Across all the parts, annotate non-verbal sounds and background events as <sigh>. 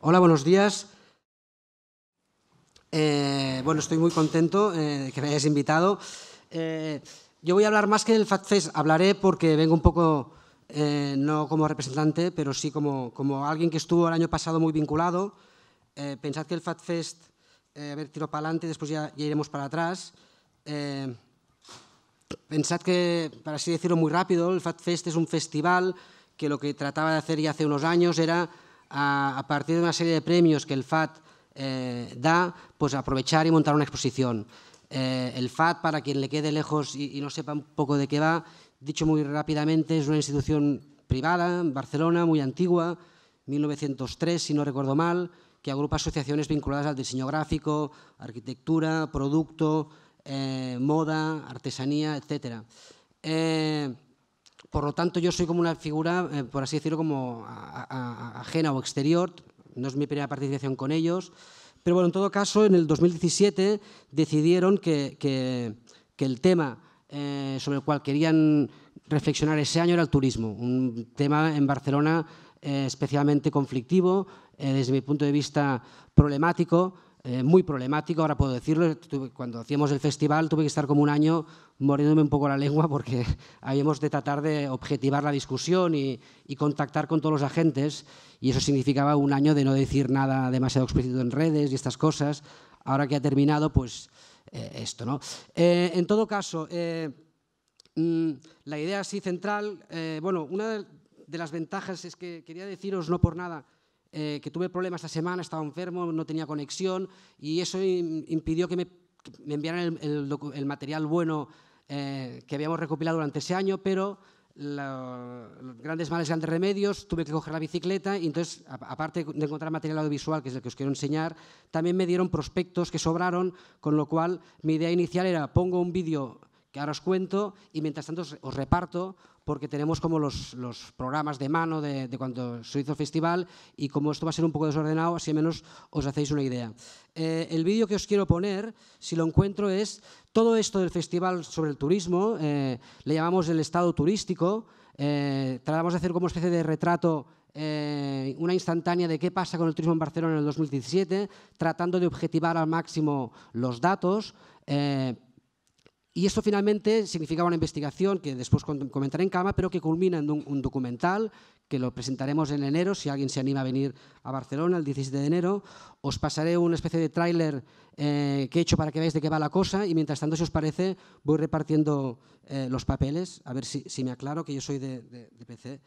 Hola, buenos días. Eh, bueno, estoy muy contento eh, de que me hayáis invitado. Eh, yo voy a hablar más que del FatFest. Hablaré porque vengo un poco, no como representante, pero sí como, como, alguien que estuvo el año pasado muy vinculado. pensad que el FatFest, a ver, tiro para adelante, después ya, ya iremos para atrás. pensad que, para así decirlo muy rápido, el FatFest es un festival que lo que trataba de hacer ya hace unos años era a, partir de una serie de premios que el FAT eh, da, pues aprovechar y montar una exposición. Eh, el FAT, para quien le quede lejos y, no sepa un poco de qué va, dicho muy rápidamente, es una institución privada en Barcelona, muy antigua, 1903, si no recuerdo mal, que agrupa asociaciones vinculadas al diseño gráfico, arquitectura, producto, eh, moda, artesanía, etc. Por lo tanto, yo soy como una figura, eh, por así decirlo, como ajena o exterior. No es mi primera participación con ellos. Pero bueno, en todo caso, en el 2017 decidieron que, el tema eh, sobre el cual querían reflexionar ese año era el turismo, un tema en Barcelona eh, especialmente conflictivo, desde mi punto de vista problemático, eh, muy problemático, ahora puedo decirlo, cuando hacíamos el festival tuve que estar como un año moriéndome un poco la lengua porque <laughs> habíamos de tratar de objetivar la discusión y, contactar con todos los agentes y eso significaba un año de no decir nada demasiado explícito en redes y estas cosas. Ahora que ha terminado, pues eh, esto, ¿no? Eh, en todo caso, mm, la idea así central, bueno, una de las ventajas es que quería deciros, no por nada, eh, que tuve problemas esta semana, estaba enfermo, no tenía conexión y eso impidió que me, enviaran el, material bueno eh, que habíamos recopilado durante ese año, pero los grandes males, grandes remedios, tuve que coger la bicicleta y entonces, aparte de encontrar material audiovisual, que es el que os quiero enseñar, también me dieron prospectos que sobraron, con lo cual mi idea inicial era pongo un vídeo que ahora os cuento y mientras tanto os reparto porque tenemos como los, los programas de mano de, cuando se hizo el festival y como esto va a ser un poco desordenado, así al menos os hacéis una idea. Eh, el vídeo que os quiero poner, si lo encuentro, es todo esto del festival sobre el turismo, eh, le llamamos el estado turístico, eh, tratamos de hacer como especie de retrato una instantánea de qué pasa con el turismo en Barcelona en el 2017, tratando de objetivar al máximo los datos, y esto finalmente significaba una investigación que después comentaré en cama pero que culmina en un, documental que lo presentaremos en enero, si alguien se anima a venir a Barcelona el 17 de enero. Os pasaré una especie de tráiler eh, que he hecho para que veáis de qué va la cosa y mientras tanto, si os parece, voy repartiendo eh, los papeles, a ver si, me aclaro que yo soy de PC.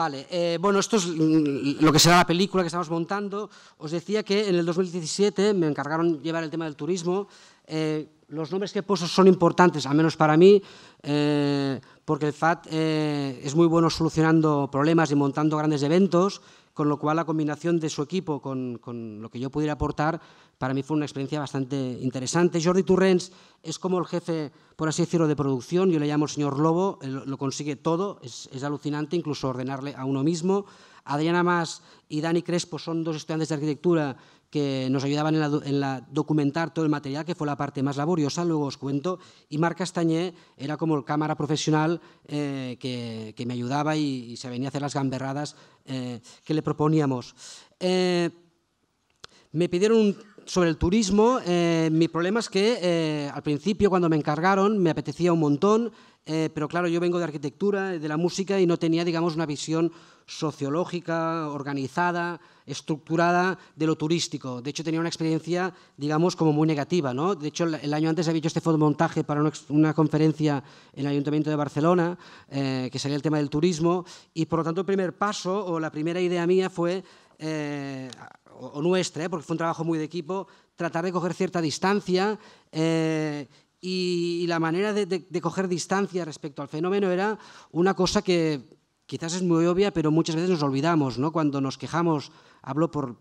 Vale, eh, bueno, esto es lo que será la película que estamos montando. Os decía que en el 2017 me encargaron llevar el tema del turismo. Eh, los nombres que he puesto son importantes, al menos para mí, eh, porque el FAT es muy bueno solucionando problemas y montando grandes eventos con lo cual la combinación de su equipo con, lo que yo pudiera aportar para mí fue una experiencia bastante interesante. Jordi Turrens es como el jefe, por así decirlo, de producción, yo le llamo el señor Lobo, lo consigue todo, es, es, alucinante, incluso ordenarle a uno mismo. Adriana Más y Dani Crespo son dos estudiantes de arquitectura que nos ayudaban en la, documentar todo el material, que fue la parte más laboriosa, luego os cuento. Y Marc Castañé era como el cámara profesional eh, que, me ayudaba y, se venía a hacer las gamberradas eh, que le proponíamos. Eh, me pidieron sobre el turismo, mi problema es que al principio cuando me encargaron me apetecía un montón, eh, pero claro, yo vengo de arquitectura, de la música y no tenía, digamos, una visión sociológica, organizada, estructurada de lo turístico. De hecho, tenía una experiencia, digamos, como muy negativa. ¿no? De hecho, el año antes había hecho este fotomontaje para una, conferencia en el Ayuntamiento de Barcelona, eh, que sería el tema del turismo, y por lo tanto el primer paso o la primera idea mía fue, eh, o, nuestra, porque fue un trabajo muy de equipo, tratar de coger cierta distancia y, la manera de, coger distancia respecto al fenómeno era una cosa que quizás es muy obvia, pero muchas veces nos olvidamos, Cuando nos quejamos, hablo por,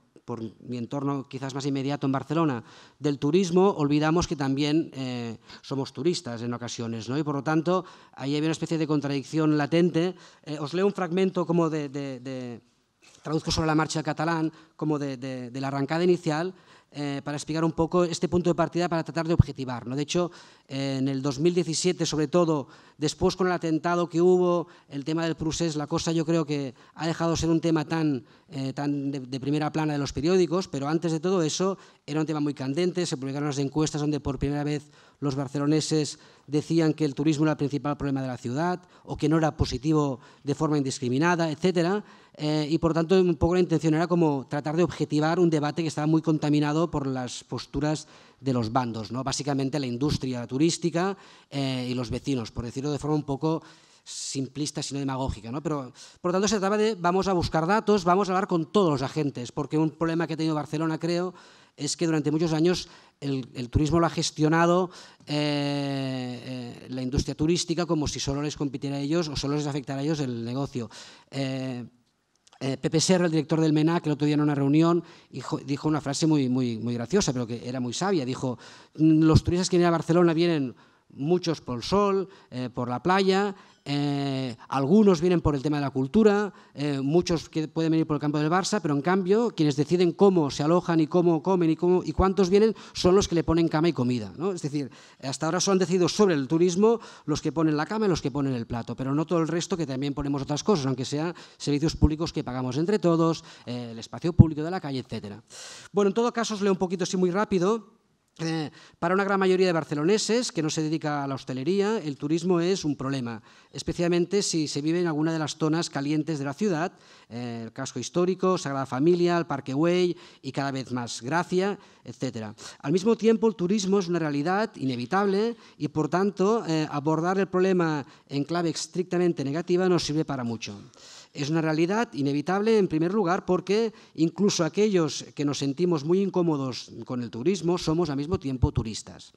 mi entorno quizás más inmediato en Barcelona, del turismo, olvidamos que también eh, somos turistas en ocasiones, Y por lo tanto, ahí hay una especie de contradicción latente. Eh, os leo un fragmento como de, de... Traduzco sobre la marcha del catalán, como de la arrancada inicial, eh, para explicar un poco este punto de partida para tratar de objetivar. ¿no? De hecho, en el 2017, sobre todo, después con el atentado que hubo, el tema del Prusés, la cosa yo creo que ha dejado de ser un tema tan, eh, de, primera plana de los periódicos, pero antes de todo eso era un tema muy candente, se publicaron las encuestas donde por primera vez los barceloneses decían que el turismo era el principal problema de la ciudad o que no era positivo de forma indiscriminada, etc. Eh, y por tanto, un poco la intención era como tratar de objetivar un debate que estaba muy contaminado por las posturas de los bandos, ¿no? básicamente la industria turística eh, y los vecinos, por decirlo de forma un poco simplista, sino demagógica. ¿no? Pero, por tanto, se trataba de vamos a buscar datos, vamos a hablar con todos los agentes, porque un problema que ha tenido Barcelona, creo, es que durante muchos años el, turismo lo ha gestionado eh, eh, la industria turística como si solo les compitiera a ellos o solo les afectara a ellos el negocio. Eh, Pepe Serra, el director del MENAC, el otro día en una reunión dijo, dijo una frase muy, muy, muy graciosa, pero que era muy sabia. Dijo, los turistas que vienen a Barcelona vienen muchos por el sol, eh, por la playa, eh, algunos vienen por el tema de la cultura, eh, muchos que pueden venir por el campo del Barça, pero en cambio quienes deciden cómo se alojan y cómo comen y, cómo, y cuántos vienen son los que le ponen cama y comida. ¿no? Es decir, hasta ahora son han decidido sobre el turismo los que ponen la cama y los que ponen el plato, pero no todo el resto que también ponemos otras cosas, aunque sean servicios públicos que pagamos entre todos, el espacio público de la calle, etc. Bueno, en todo caso os leo un poquito así muy rápido. Eh, para una gran mayoría de barceloneses que no se dedica a la hostelería, el turismo es un problema, especialmente si se vive en alguna de las zonas calientes de la ciudad, eh, el casco histórico, Sagrada Familia, el Parque Güell y cada vez más Gracia, etc. Al mismo tiempo, el turismo es una realidad inevitable y, por tanto, eh, abordar el problema en clave estrictamente negativa no sirve para mucho. Es una realidad inevitable, en primer lugar, porque incluso aquellos que nos sentimos muy incómodos con el turismo somos al mismo tiempo turistas.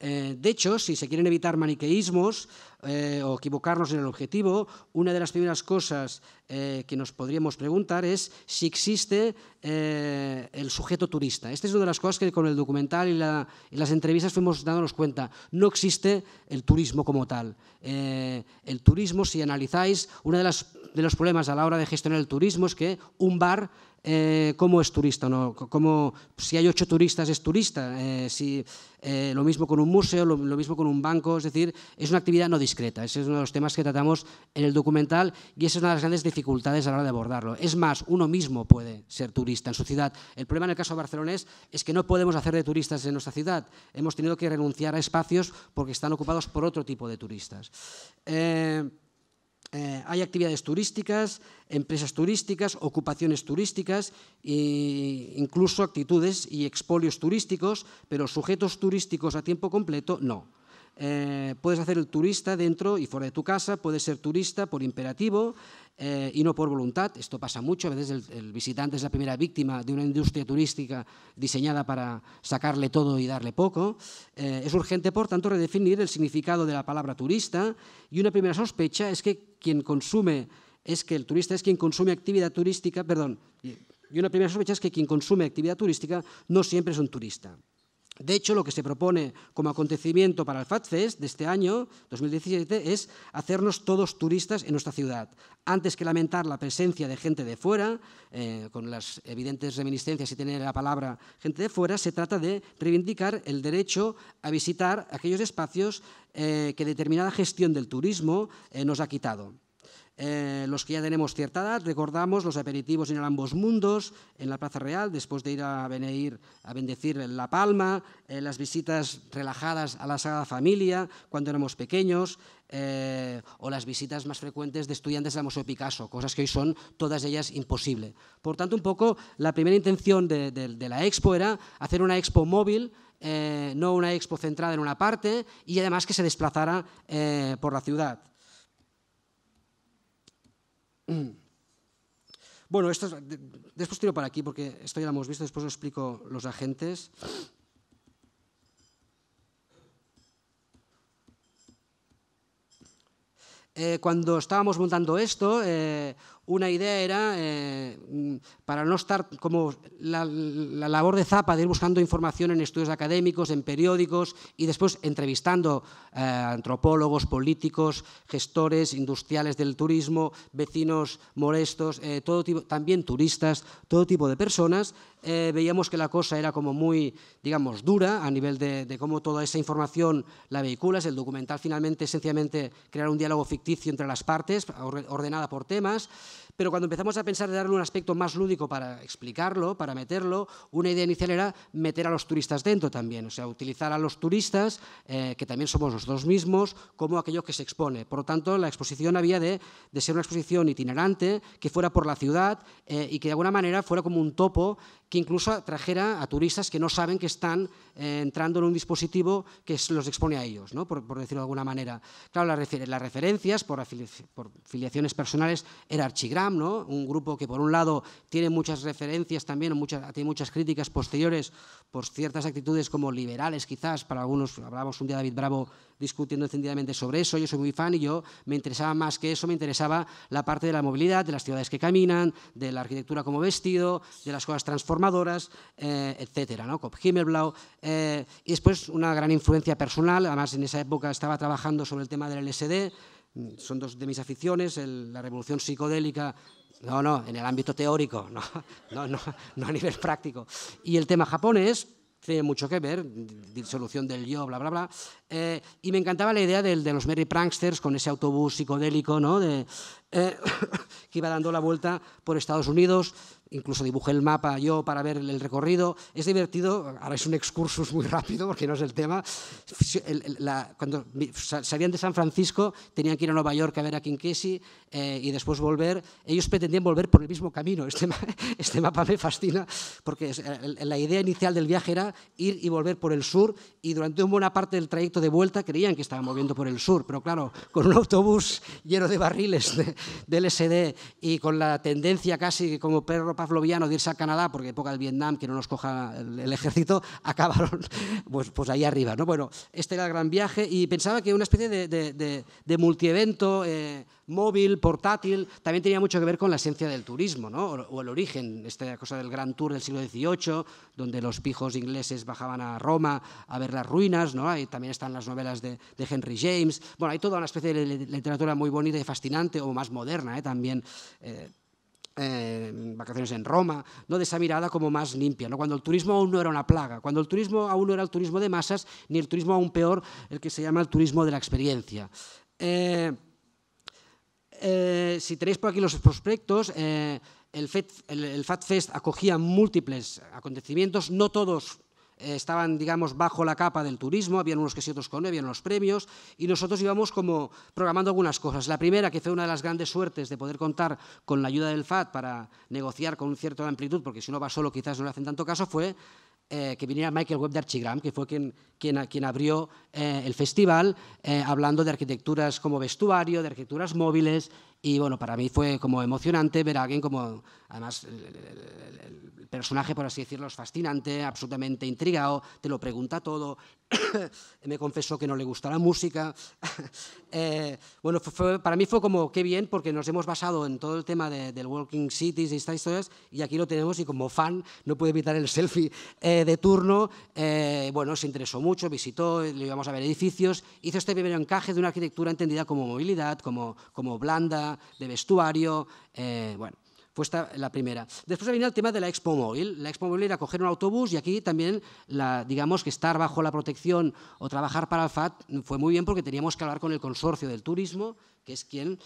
Eh, de hecho, si se quieren evitar maniqueísmos eh, o equivocarnos en el objetivo, una de las primeras cosas eh, que nos podríamos preguntar es si existe el sujeto turista. Esta es una de las cosas que con el documental y, las entrevistas fuimos dándonos cuenta. No existe el turismo como tal. el turismo, si analizáis, uno de, de los problemas a la hora de gestionar el turismo es que un bar eh, cómo es turista, ¿no? Cómo, si hay ocho turistas es turista, eh, si, eh, lo mismo con un museo, lo, mismo con un banco, es decir, es una actividad no discreta, ese es uno de los temas que tratamos en el documental y esa es una de las grandes dificultades a la hora de abordarlo. Es más, uno mismo puede ser turista en su ciudad. El problema en el caso de Barcelona es que no podemos hacer de turistas en nuestra ciudad, hemos tenido que renunciar a espacios porque están ocupados por otro tipo de turistas. Eh, hay actividades turísticas, empresas turísticas, ocupaciones turísticas e incluso actitudes y expolios turísticos, pero sujetos turísticos a tiempo completo no. Eh, puedes hacer el turista dentro y fuera de tu casa, puedes ser turista por imperativo eh, y no por voluntad. Esto pasa mucho, a veces el, visitante es la primera víctima de una industria turística diseñada para sacarle todo y darle poco. Eh, es urgente, por tanto, redefinir el significado de la palabra turista y una primera sospecha es que quien consume, es que el turista es quien consume actividad turística, perdón, y una primera sospecha es que quien consume actividad turística no siempre es un turista. De hecho, lo que se propone como acontecimiento para el FATFest de este año, 2017, es hacernos todos turistas en nuestra ciudad. Antes que lamentar la presencia de gente de fuera, eh, con las evidentes reminiscencias y tener la palabra gente de fuera, se trata de reivindicar el derecho a visitar aquellos espacios eh, que determinada gestión del turismo eh, nos ha quitado. Eh, los que ya tenemos cierta edad, recordamos los aperitivos en ambos mundos, en la Plaza Real, después de ir a, a bendecir La Palma, eh, las visitas relajadas a la Sagrada Familia cuando éramos pequeños, eh, o las visitas más frecuentes de estudiantes al Museo Picasso, cosas que hoy son todas ellas imposibles. Por tanto, un poco la primera intención de, la expo era hacer una expo móvil no una expo centrada en una parte y además que se desplazara por la ciudad. Mm. Bueno, esto es, después tiro para aquí porque esto ya lo hemos visto, después os explico los agentes. Eh, cuando estábamos montando esto, eh, una idea era, eh, para no estar como la, labor de Zapa de ir buscando información en estudios académicos, en periódicos y después entrevistando eh, antropólogos, políticos, gestores industriales del turismo, vecinos molestos, eh, todo tipo, también turistas, todo tipo de personas, eh, veíamos que la cosa era como muy, digamos, dura a nivel de, cómo toda esa información la vehiculas. El documental finalmente, esencialmente, crear un diálogo ficticio entre las partes, ordenada por temas pero cuando empezamos a pensar de darle un aspecto más lúdico para explicarlo, para meterlo, una idea inicial era meter a los turistas dentro también, o sea, utilizar a los turistas, eh, que también somos los dos mismos, como aquellos que se expone. Por lo tanto, la exposición había de, ser una exposición itinerante, que fuera por la ciudad eh, y que de alguna manera fuera como un topo que incluso trajera a turistas que no saben que están eh, entrando en un dispositivo que los expone a ellos, por, decirlo de alguna manera. Claro, las, las referencias por, afiliaciones por filiaciones personales era Archigram, un grupo que por un lado tiene muchas referencias también, tiene muchas críticas posteriores por ciertas actitudes como liberales quizás, para algunos, hablábamos un día David Bravo discutiendo encendidamente sobre eso, yo soy muy fan y yo me interesaba más que eso, me interesaba la parte de la movilidad, de las ciudades que caminan, de la arquitectura como vestido, de las cosas transformadoras, etc. Eh, etcétera, ¿no? Cop Himmelblau. Eh, y después una gran influencia personal, además en esa época estaba trabajando sobre el tema del LSD, son dos de mis aficiones, la revolución psicodélica, no, no, en el ámbito teórico, <laughs> no, no, no, a nivel práctico. Y el tema japonés, tiene mucho que ver, disolución del yo, bla, bla, bla. Eh, y me encantaba la idea de, de los Merry Pranksters con ese autobús psicodélico, ¿no? De, eh, <coughs> que iba dando la vuelta por Estados Unidos. Incluso dibujé el mapa yo para ver el recorrido. Es divertido, ahora es un excursus muy rápido porque no es el tema. cuando salían de San Francisco, tenían que ir a Nueva York a ver a Kinkesi eh, y después volver. Ellos pretendían volver por el mismo camino. Este, <laughs> este mapa me fascina porque la idea inicial del viaje era ir y volver por el sur y durante una buena parte del trayecto de vuelta creían que estaban moviendo por el sur. Pero claro, con un autobús lleno de barriles del SD y con la tendencia casi como perro pavloviano de irse a Canadá, porque poca del Vietnam, que no nos coja el, ejército, <laughs> acabaron pues, pues, ahí arriba. ¿no? Bueno, este era el gran viaje y pensaba que una especie de, de, multievento... Eh, móvil, portátil, también tenía mucho que ver con la esencia del turismo, ¿no? o el origen, esta cosa del Gran Tour del siglo XVIII, donde los pijos ingleses bajaban a Roma a ver las ruinas, ¿no? Ahí también están las novelas de, Henry James, bueno, hay toda una especie de literatura muy bonita y fascinante, o más moderna ¿eh? también. Eh, eh, vacaciones en Roma, ¿no? de esa mirada como más limpia, ¿no? cuando el turismo aún no era una plaga, cuando el turismo aún no era el turismo de masas, ni el turismo aún peor, el que se llama el turismo de la experiencia. Eh, si tenéis por aquí los prospectos, eh, el, FATFEST acogía múltiples acontecimientos, no todos eh, estaban, digamos, bajo la capa del turismo, habían unos que sí, otros que no, habían los premios, y nosotros íbamos como programando algunas cosas. La primera, que fue una de las grandes suertes de poder contar con la ayuda del FAT para negociar con cierta amplitud, porque si uno va solo quizás no le hacen tanto caso, fue eh, que viniera Michael Webb de Archigram, que fue quien, abrió eh, el festival, eh, hablando de arquitecturas como vestuario, de arquitecturas móviles, y bueno, para mí fue como emocionante ver a alguien como, además, el, personaje, por así decirlo, es fascinante, absolutamente intrigado, te lo pregunta todo, <coughs> me confesó que no le gusta la música. <laughs> Eh, bueno, para mí fue como, qué bien, porque nos hemos basado en todo el tema del Walking Cities y estas historias, y aquí lo tenemos, y como fan no pude evitar el selfie eh, de turno. Eh, bueno, se interesó mucho, visitó, le íbamos a ver edificios, hizo este primer encaje de una arquitectura entendida como movilidad, como, como blanda, de vestuario, eh, bueno. Fue esta la primera. Después venía el tema de la Expo Móvil. La Expo Móvil era coger un autobús y aquí también, digamos que estar bajo la protección o trabajar para el FAT fue muy bien porque teníamos que hablar con el consorcio del turismo, que es quien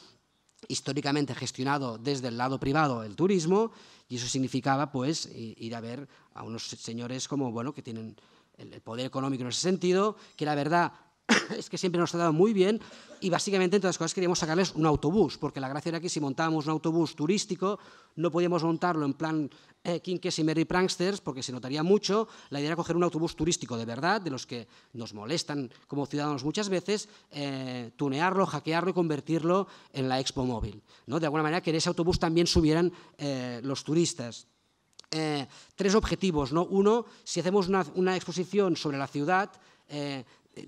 históricamente ha gestionado desde el lado privado el turismo y eso significaba pues ir a ver a unos señores como bueno que tienen el poder económico en ese sentido que la verdad <coughs> es que siempre nos ha dado muy bien y básicamente todas las cosas queríamos sacarles un autobús, porque la gracia era que si montábamos un autobús turístico no podíamos montarlo en plan eh, Kinkes y Merry Pranksters porque se notaría mucho. La idea era coger un autobús turístico de verdad, de los que nos molestan como ciudadanos muchas veces, eh, tunearlo, hackearlo y convertirlo en la Expo Móvil. ¿no? De alguna manera que en ese autobús también subieran eh, los turistas. tres objetivos. ¿no? Uno, si hacemos una, exposición sobre la ciudad,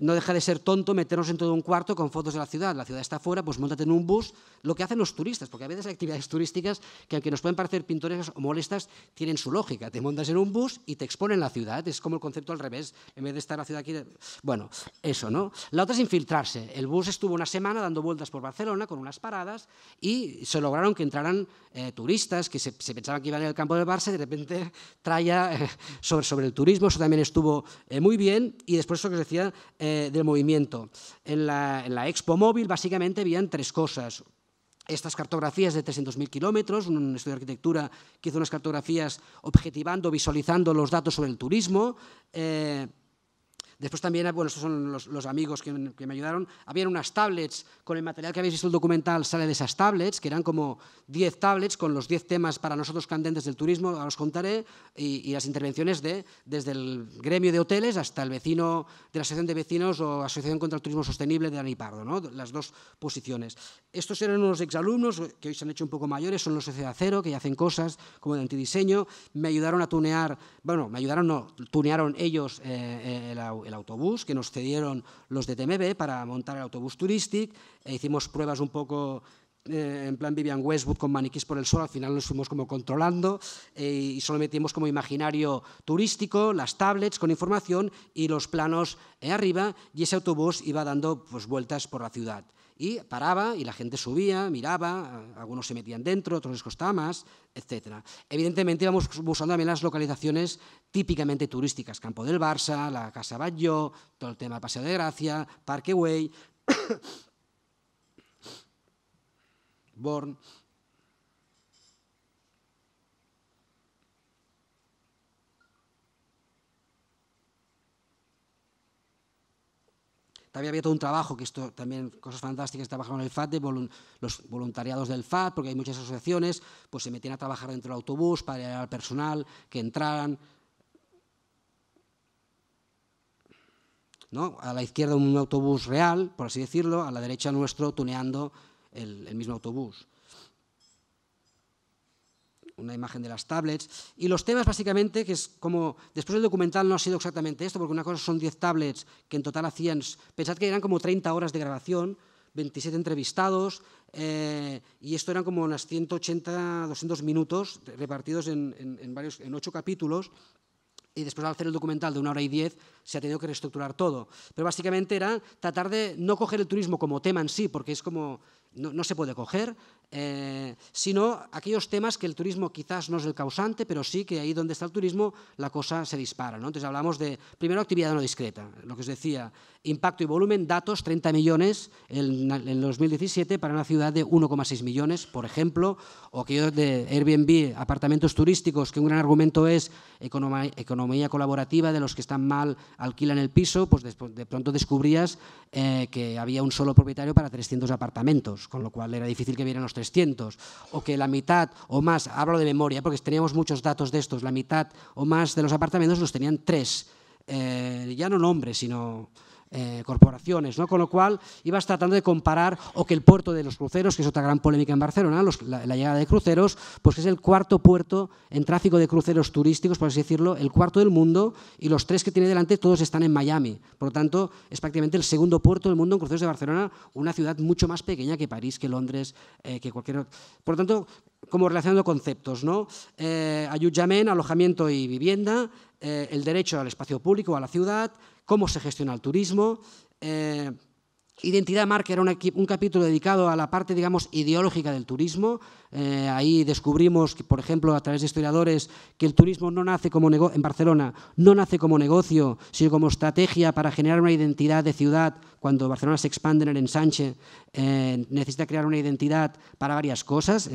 no deja de ser tonto meternos en todo un cuarto con fotos de la ciudad. La ciudad está afuera, pues montate en un bus. Lo que hacen los turistas, porque a veces hay actividades turísticas que, aunque nos pueden parecer pintorescas o molestas, tienen su lógica. Te montas en un bus y te exponen la ciudad. Es como el concepto al revés. En vez de estar la ciudad aquí. Bueno, eso, ¿no? La otra es infiltrarse. El bus estuvo una semana dando vueltas por Barcelona con unas paradas y se lograron que entraran eh, turistas que se, pensaban que iban al campo de Barça y de repente traía eh, sobre, sobre el turismo. Eso también estuvo eh, muy bien. Y después, eso que os decía, eh, del movimiento. En la, Expo Móvil básicamente habían tres cosas estas cartografías de 300.000 kilómetros, un estudio de arquitectura que hizo unas cartografías objetivando, visualizando los datos sobre el turismo, eh, Después también, bueno, estos son los, amigos que, me ayudaron. Habían unas tablets, con el material que habéis visto el documental sale de esas tablets, que eran como 10 tablets con los 10 temas para nosotros candentes del turismo, ahora os contaré, y, las intervenciones de, desde el gremio de hoteles hasta el vecino de la Asociación de Vecinos o Asociación contra el Turismo Sostenible de Anipardo ¿no? las dos posiciones. Estos eran unos exalumnos que hoy se han hecho un poco mayores, son los de Cero, que ya hacen cosas como de antidiseño. Me ayudaron a tunear, bueno, me ayudaron, no, tunearon ellos el eh, eh, el autobús que nos cedieron los de TMB para montar el autobús turístico. E hicimos pruebas un poco eh, en plan Vivian Westwood con maniquís por el sol, al final nos fuimos como controlando eh, y solo metimos como imaginario turístico las tablets con información y los planos eh, arriba y ese autobús iba dando pues, vueltas por la ciudad. Y paraba y la gente subía, miraba, algunos se metían dentro, otros les costaba más, etc. Evidentemente íbamos buscando también las localizaciones típicamente turísticas, Campo del Barça, la Casa Batlló, todo el tema Paseo de Gracia, Parque <coughs> Born. también había todo un trabajo, que esto también, cosas fantásticas, trabajar en el FAT, los voluntariados del FAT, porque hay muchas asociaciones, pues se metían a trabajar dentro del autobús para llegar al personal, que entraran. ¿no? A la izquierda un autobús real, por así decirlo, a la derecha nuestro tuneando el mismo autobús una imagen de las tablets. Y los temas, básicamente, que es como. Después del documental no ha sido exactamente esto, porque una cosa son 10 tablets que en total hacían. Pensad que eran como 30 horas de grabación, 27 entrevistados, eh, y esto eran como unas 180, 200 minutos repartidos en, en, varios, en 8 capítulos y después al hacer el documental de una hora y diez se ha tenido que reestructurar todo. Pero básicamente era tratar de no coger el turismo como tema en sí, porque es como no, no se puede coger, eh, sino aquellos temas que el turismo quizás no es el causante, pero sí que ahí donde está el turismo la cosa se dispara. ¿no? Entonces hablamos de, primero, actividad no discreta, lo que os decía, Impacto y volumen, datos, 30 millones en, 2017 para una ciudad de 1,6 millones, por ejemplo, o yo de Airbnb, apartamentos turísticos, que un gran argumento es economía, colaborativa de los que están mal alquilan el piso, pues de, pronto descubrías eh, que había un solo propietario para 300 apartamentos, con lo cual era difícil que vieran los 300, o que la mitad o más, hablo de memoria, porque teníamos muchos datos de estos, la mitad o más de los apartamentos los tenían tres, eh, ya no nombres, sino eh, corporaciones, ¿no? Con lo cual ibas tratando de comparar o que el puerto de los cruceros, que es otra gran polémica en Barcelona, la, llegada de cruceros, pues es el cuarto puerto en tráfico de cruceros turísticos, por así decirlo, el cuarto del mundo y los tres que tiene delante todos están en Miami. Por lo tanto, es prácticamente el segundo puerto del mundo en cruceros de Barcelona, una ciudad mucho más pequeña que París, que Londres, eh, que cualquier otro. Por lo tanto, como relacionando conceptos, ¿no? Eh, alojamiento y vivienda, eh, el derecho al espacio público, a la ciudad, cómo se gestiona el turismo. Eh, Identidad Marca era un, un, capítulo dedicado a la parte, digamos, ideológica del turismo, eh, ahí descubrimos, por ejemplo, a través de historiadores, que el turismo no nace como en Barcelona no nace como negocio, sino como estrategia para generar una identidad de ciudad. Cuando Barcelona se expande en el ensanche, eh, necesita crear una identidad para varias cosas.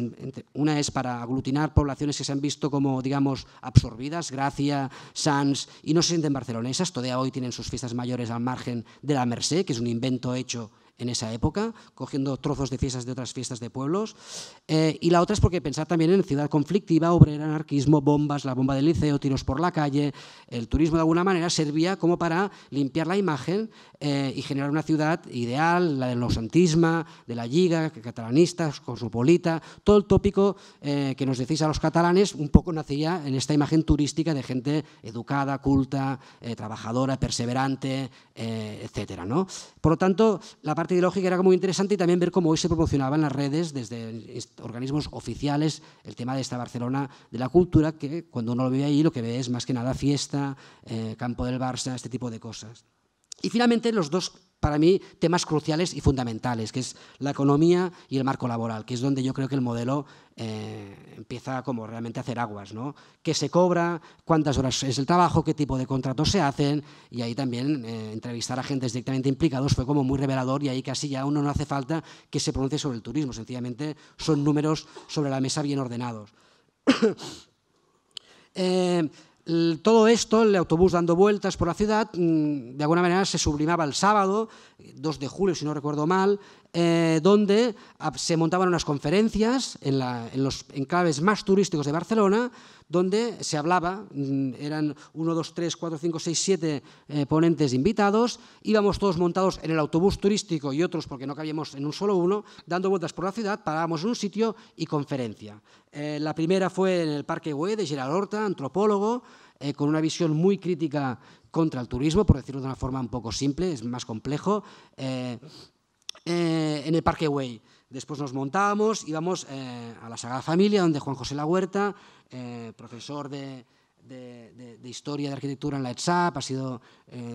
Una es para aglutinar poblaciones que se han visto como, digamos, absorbidas, Gracia, Sants, y no se sienten barcelonesas. Todavía hoy tienen sus fiestas mayores al margen de la Merced, que es un invento hecho en esa época, cogiendo trozos de fiestas de otras fiestas de pueblos. Eh, y la otra es porque pensar también en ciudad conflictiva, obrera, anarquismo, bombas, la bomba del liceo, tiros por la calle. El turismo de alguna manera servía como para limpiar la imagen eh, y generar una ciudad ideal, la del santisma, de la lliga, catalanista, cosmopolita. Todo el tópico eh, que nos decís a los catalanes un poco nacía en esta imagen turística de gente educada, culta, trabajadora, perseverante, etc. ¿no? Por lo tanto, la parte parte ideológica era muy interesante y también ver cómo hoy se promocionaban las redes desde organismos oficiales el tema de esta Barcelona de la cultura, que cuando uno lo ve ahí lo que ve es más que nada fiesta, eh, campo del Barça, este tipo de cosas. Y finalmente los dos para mí temas cruciales y fundamentales, que es la economía y el marco laboral, que es donde yo creo que el modelo eh, empieza como realmente a hacer aguas, ¿no? ¿Qué se cobra? ¿Cuántas horas es el trabajo? ¿Qué tipo de contratos se hacen? Y ahí también eh, entrevistar a agentes directamente implicados fue como muy revelador y ahí casi ya uno no hace falta que se pronuncie sobre el turismo, sencillamente son números sobre la mesa bien ordenados. <coughs> Eh, todo esto, el autobús dando vueltas por la ciudad, mm, de alguna manera se sublimaba el sábado, 2 de julio si no recuerdo mal, eh, donde ah, se montaban unas conferencias en, en, los enclaves más turísticos de Barcelona, donde se hablaba, mm, eran uno, dos, tres, cuatro, cinco, seis, siete eh, ponentes invitados, íbamos todos montados en el autobús turístico y otros porque no cabíamos en un solo uno, dando vueltas por la ciudad, parábamos en un sitio y conferencia. Eh, la primera fue en el Parque Güell de Gerard Horta, antropólogo, con una visión muy crítica contra el turismo, por decirlo de una forma un poco simple, es más complejo. Eh, en el Parque Way. Después nos montábamos, íbamos eh, a la Sagrada Familia, donde Juan José La Huerta, eh, profesor de, Historia de Arquitectura en la ETSAP, ha sido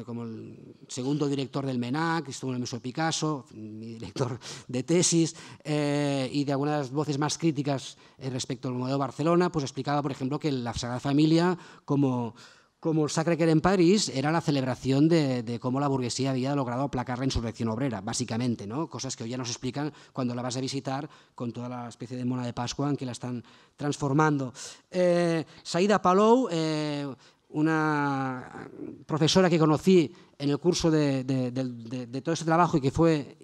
como el segundo director del MENAC, estuvo en el Museo Picasso, mi director de tesis, y de algunas voces más críticas respecto al modelo Barcelona, pues explicaba, por ejemplo, que la Sagrada Familia como como el Sacre Cœur en París, era la celebración de, cómo la burguesía había logrado aplacar la insurrección obrera, básicamente, ¿no? Cosas que hoy ya nos explican cuando la vas a visitar con toda la especie de mona de Pascua en que la están transformando. Eh, Saida Palou, eh, una profesora que conocí en el curso de, de todo ese trabajo y que fue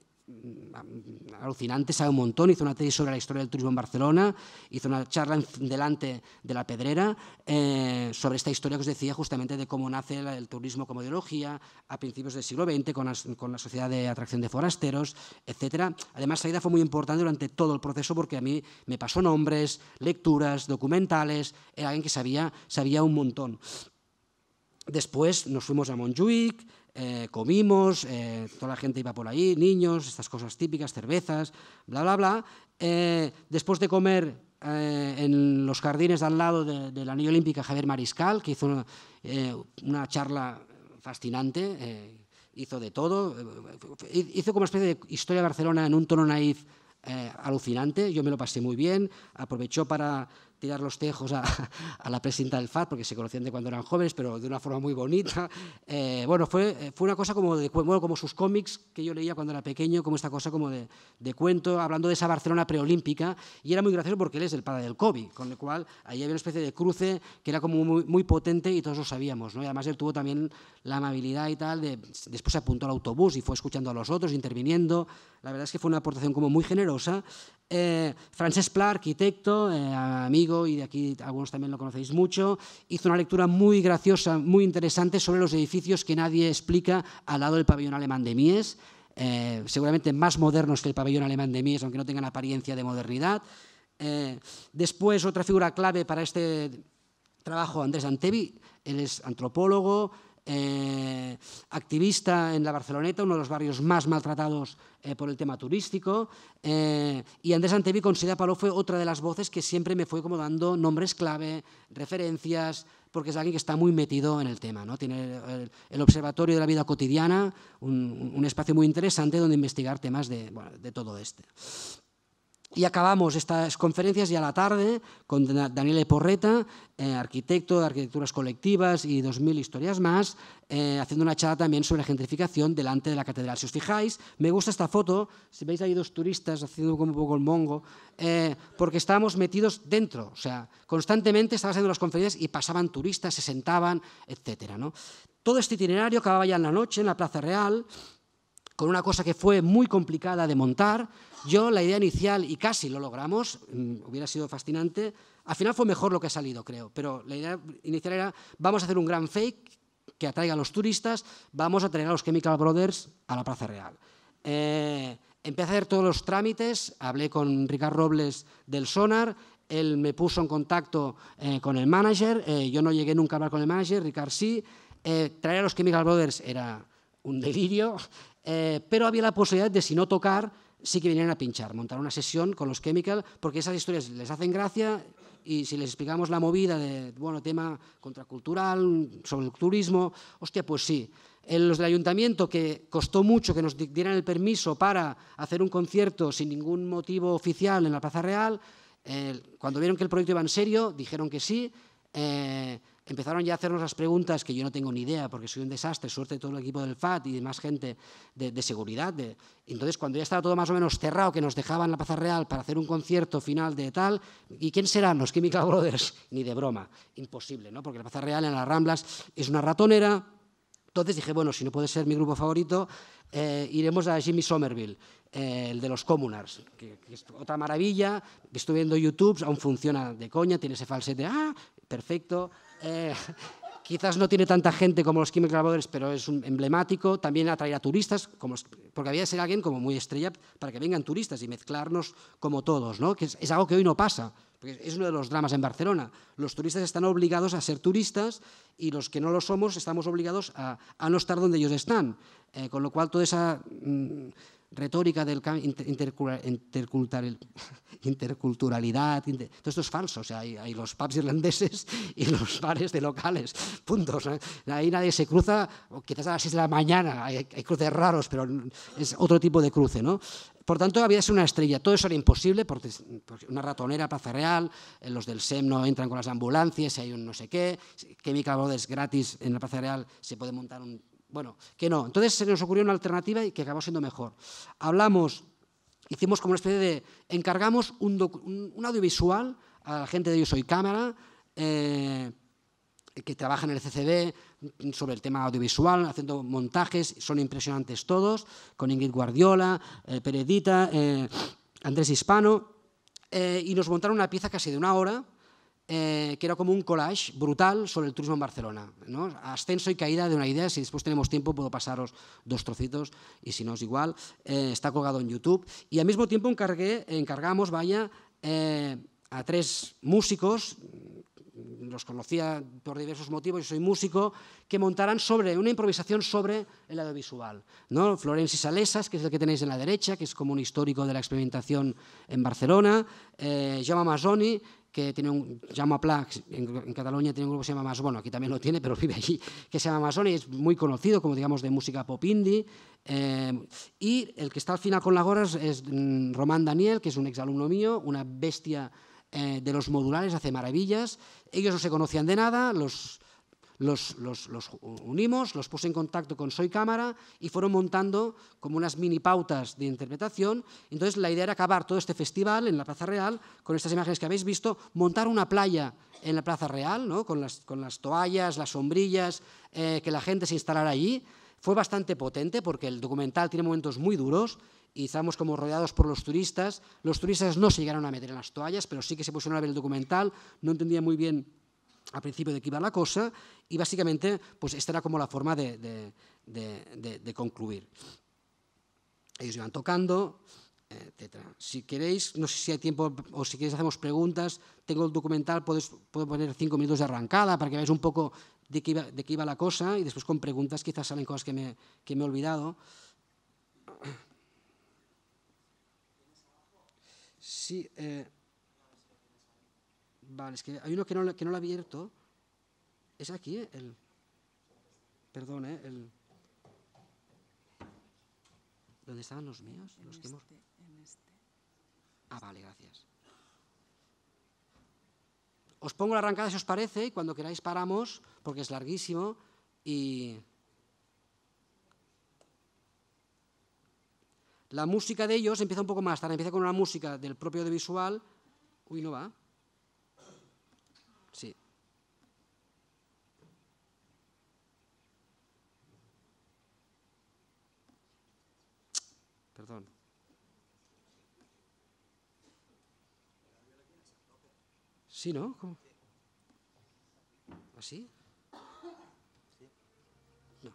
alucinante, sabe un montón, hizo una tesis sobre la historia del turismo en Barcelona, hizo una charla delante de la Pedrera eh, sobre esta historia que os decía justamente de cómo nace el turismo como ideología a principios del siglo XX con, la sociedad de atracción de forasteros, etc. Además, Saida fue muy importante durante todo el proceso porque a mí me pasó nombres, lecturas, documentales, era alguien que sabía, sabía un montón. Después nos fuimos a Montjuic, eh, comimos, eh, toda la gente iba por ahí, niños, estas cosas típicas, cervezas, bla, bla, bla. Eh, después de comer en los jardines de al lado del de la Anillo Olímpica, Javier Mariscal, que hizo una, una charla fascinante, hizo de todo, hizo como una especie de historia de Barcelona en un tono naif alucinante, yo me lo pasé muy bien, aprovechó para tirar los tejos <laughs> a, la presidenta del FAD porque se conocían de cuando eran jóvenes, pero de una forma muy bonita. <laughs> Eh, bueno, fue, eh, fue una cosa como, de, bueno, como sus cómics que yo leía cuando era pequeño, como esta cosa como de, de cuento, hablando de esa Barcelona preolímpica, y era muy gracioso porque él es el padre del COVID con el cual ahí había una especie de cruce que era como muy, potente y todos lo sabíamos, ¿no? Y además él tuvo también la amabilidad y tal, de, después se apuntó al autobús y fue escuchando a los otros, interviniendo. La verdad es que fue una aportación como muy generosa. Eh, Francesc Pla, arquitecto, eh, amigo, y de aquí algunos también lo conocéis mucho, hizo una lectura muy graciosa, muy interesante sobre los edificios que nadie explica al lado del pabellón alemán de Mies, eh, seguramente más modernos que el pabellón alemán de Mies, aunque no tengan apariencia de modernidad. Eh, después, otra figura clave para este trabajo, Andrés Antevi, él es antropólogo, eh, activista en la Barceloneta, uno de los barrios más maltratados eh, por el tema turístico. Eh, y Andrés Antevi con Sida Paló fue otra de las voces que siempre me fue como dando nombres clave, referencias, porque es alguien que está muy metido en el tema. ¿no? Tiene el, Observatorio de la Vida Cotidiana, un, espacio muy interesante donde investigar temas de, de todo este. Y acabamos estas conferencias ya a la tarde con Daniele Porreta, eh, arquitecto de arquitecturas colectivas y 2.000 historias más, eh, haciendo una charla también sobre la gentrificación delante de la catedral. Si os fijáis, me gusta esta foto, si veis ahí dos turistas haciendo como un poco el mongo, eh, porque estábamos metidos dentro, o sea, constantemente estaba haciendo las conferencias y pasaban turistas, se sentaban, etc. ¿no? Todo este itinerario acababa ya en la noche en la Plaza Real, con una cosa que fue muy complicada de montar. Yo la idea inicial, y casi lo logramos, mm, hubiera sido fascinante, al final fue mejor lo que ha salido, creo, pero la idea inicial era, vamos a hacer un gran fake que atraiga a los turistas, vamos a traer a los Chemical Brothers a la Plaza Real. Eh, empecé a hacer todos los trámites, hablé con Ricardo Robles del Sonar, él me puso en contacto eh, con el manager, eh, yo no llegué nunca a hablar con el manager, Ricardo sí, traer a los Chemical Brothers era un delirio, eh, pero había la posibilidad de, si no tocar, sí que vinieran a pinchar, montar una sesión con los Chemical, porque esas historias les hacen gracia y si les explicamos la movida de, bueno, tema contracultural, sobre el turismo, hostia, pues sí. Los del ayuntamiento, que costó mucho que nos dieran el permiso para hacer un concierto sin ningún motivo oficial en la Plaza Real, eh, cuando vieron que el proyecto iba en serio, dijeron que sí. Eh, empezaron ya a hacernos las preguntas que yo no tengo ni idea porque soy un desastre, suerte de todo el equipo del FAT y de más gente de, seguridad. De, entonces, cuando ya estaba todo más o menos cerrado, que nos dejaban la Plaza Real para hacer un concierto final de tal, ¿y quién serán los Chemical Brothers? <laughs> Ni de broma, imposible, ¿no? Porque la Plaza Real en las Ramblas es una ratonera. Entonces dije, bueno, si no puede ser mi grupo favorito, eh, iremos a Jimmy Somerville, eh, el de los Comunars que, es otra maravilla. Estoy viendo YouTube, aún funciona de coña, tiene ese falsete, ah, perfecto. Eh, <laughs> quizás no tiene tanta gente como los químicos grabadores, pero es un emblemático. También a turistas, como porque había que ser alguien como muy estrella para que vengan turistas y mezclarnos como todos, ¿no? que es, algo que hoy no pasa. Porque es uno de los dramas en Barcelona. Los turistas están obligados a ser turistas y los que no lo somos estamos obligados a, no estar donde ellos están. Eh, con lo cual, toda esa... Mm, retórica del <laughs> interculturalidad, todo esto es falso. hay, los pubs irlandeses y los bares de locales, puntos. ¿eh? Ahí nadie se cruza, quizás a las 6 de la mañana, hay, cruces raros, pero es otro tipo de cruce. ¿no? Por tanto, había que ser una estrella. Todo eso era imposible, porque una ratonera, Plaza Real, eh, los del SEM no entran con las ambulancias, hay un no sé qué, química Brothers gratis en la Plaza Real, se puede montar un bueno, que no. Entonces se nos ocurrió una alternativa y que acabó siendo mejor. Hablamos, hicimos como una especie de, encargamos un, audiovisual a la gente de Yo Soy Cámara, eh, que trabaja en el CCD sobre el tema audiovisual, haciendo montajes, son impresionantes todos, con Ingrid Guardiola, eh, Peredita, eh, Andrés Hispano, y nos montaron una pieza casi de una hora, eh, que era como un collage brutal sobre el turismo en Barcelona. Ascenso y caída de una idea, si después tenemos tiempo puedo pasaros dos trocitos y si no es igual, eh, está colgado en YouTube. Y al mismo tiempo encargué, encargamos vaya, eh, a tres músicos, los conocía por diversos motivos, yo soy músico, que montarán sobre una improvisación sobre el audiovisual. ¿no? Florenci Salesas, que es el que tenéis en la derecha, que es como un histórico de la experimentación en Barcelona, eh, Mazzoni, que tiene un, llama Plax, en, Cataluña tiene un grupo que se llama Masón, bueno, aquí también lo tiene, pero <laughs> vive allí, que se llama Masón y es muy conocido, como digamos, de música pop indie. Eh, y el que está al final con las gorra es, mm, Román Daniel, que es un exalumno mío, una bestia eh, de los modulares, hace maravillas. Ellos no se conocían de nada, los los, unimos, los puse en contacto con Soy Cámara y fueron montando como unas mini pautas de interpretación. Entonces la idea era acabar todo este festival en la Plaza Real con estas imágenes que habéis visto, montar una playa en la Plaza Real, con, las, toallas, las sombrillas, eh, que la gente se instalara allí. Fue bastante potente porque el documental tiene momentos muy duros y estábamos como rodeados por los turistas. Los turistas no se llegaron a meter en las toallas, pero sí que se pusieron a ver el documental, no entendía muy bien al principio de qué iba la cosa y básicamente pues esta era como la forma de, concluir. Ellos iban tocando, etcétera. Si queréis, no sé si hay tiempo o si queréis hacemos preguntas, tengo el documental, puedo poner cinco minutos de arrancada para que veáis un poco de qué, iba, de iba la cosa y después con preguntas quizás salen cosas que me, he olvidado. Sí, eh, Vale, es que hay uno que no, lo ha abierto. Es aquí, eh? el... Perdón, ¿eh? ¿Dónde estaban los míos? Este, este. Ah, vale, gracias. Os pongo la arrancada si os parece y cuando queráis paramos, porque es larguísimo y... La música de ellos empieza un poco más tarde, empieza con una música del propio audiovisual. Uy, no va. ¿Sí, no? ¿Cómo? ¿Así? No.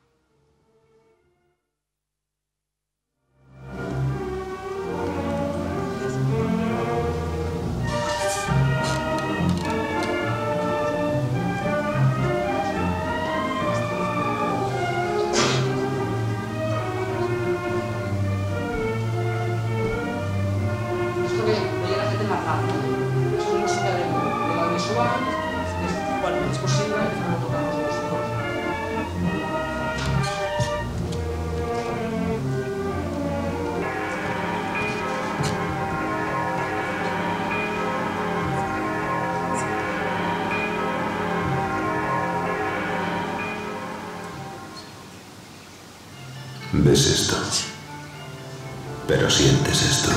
pero sientes esto.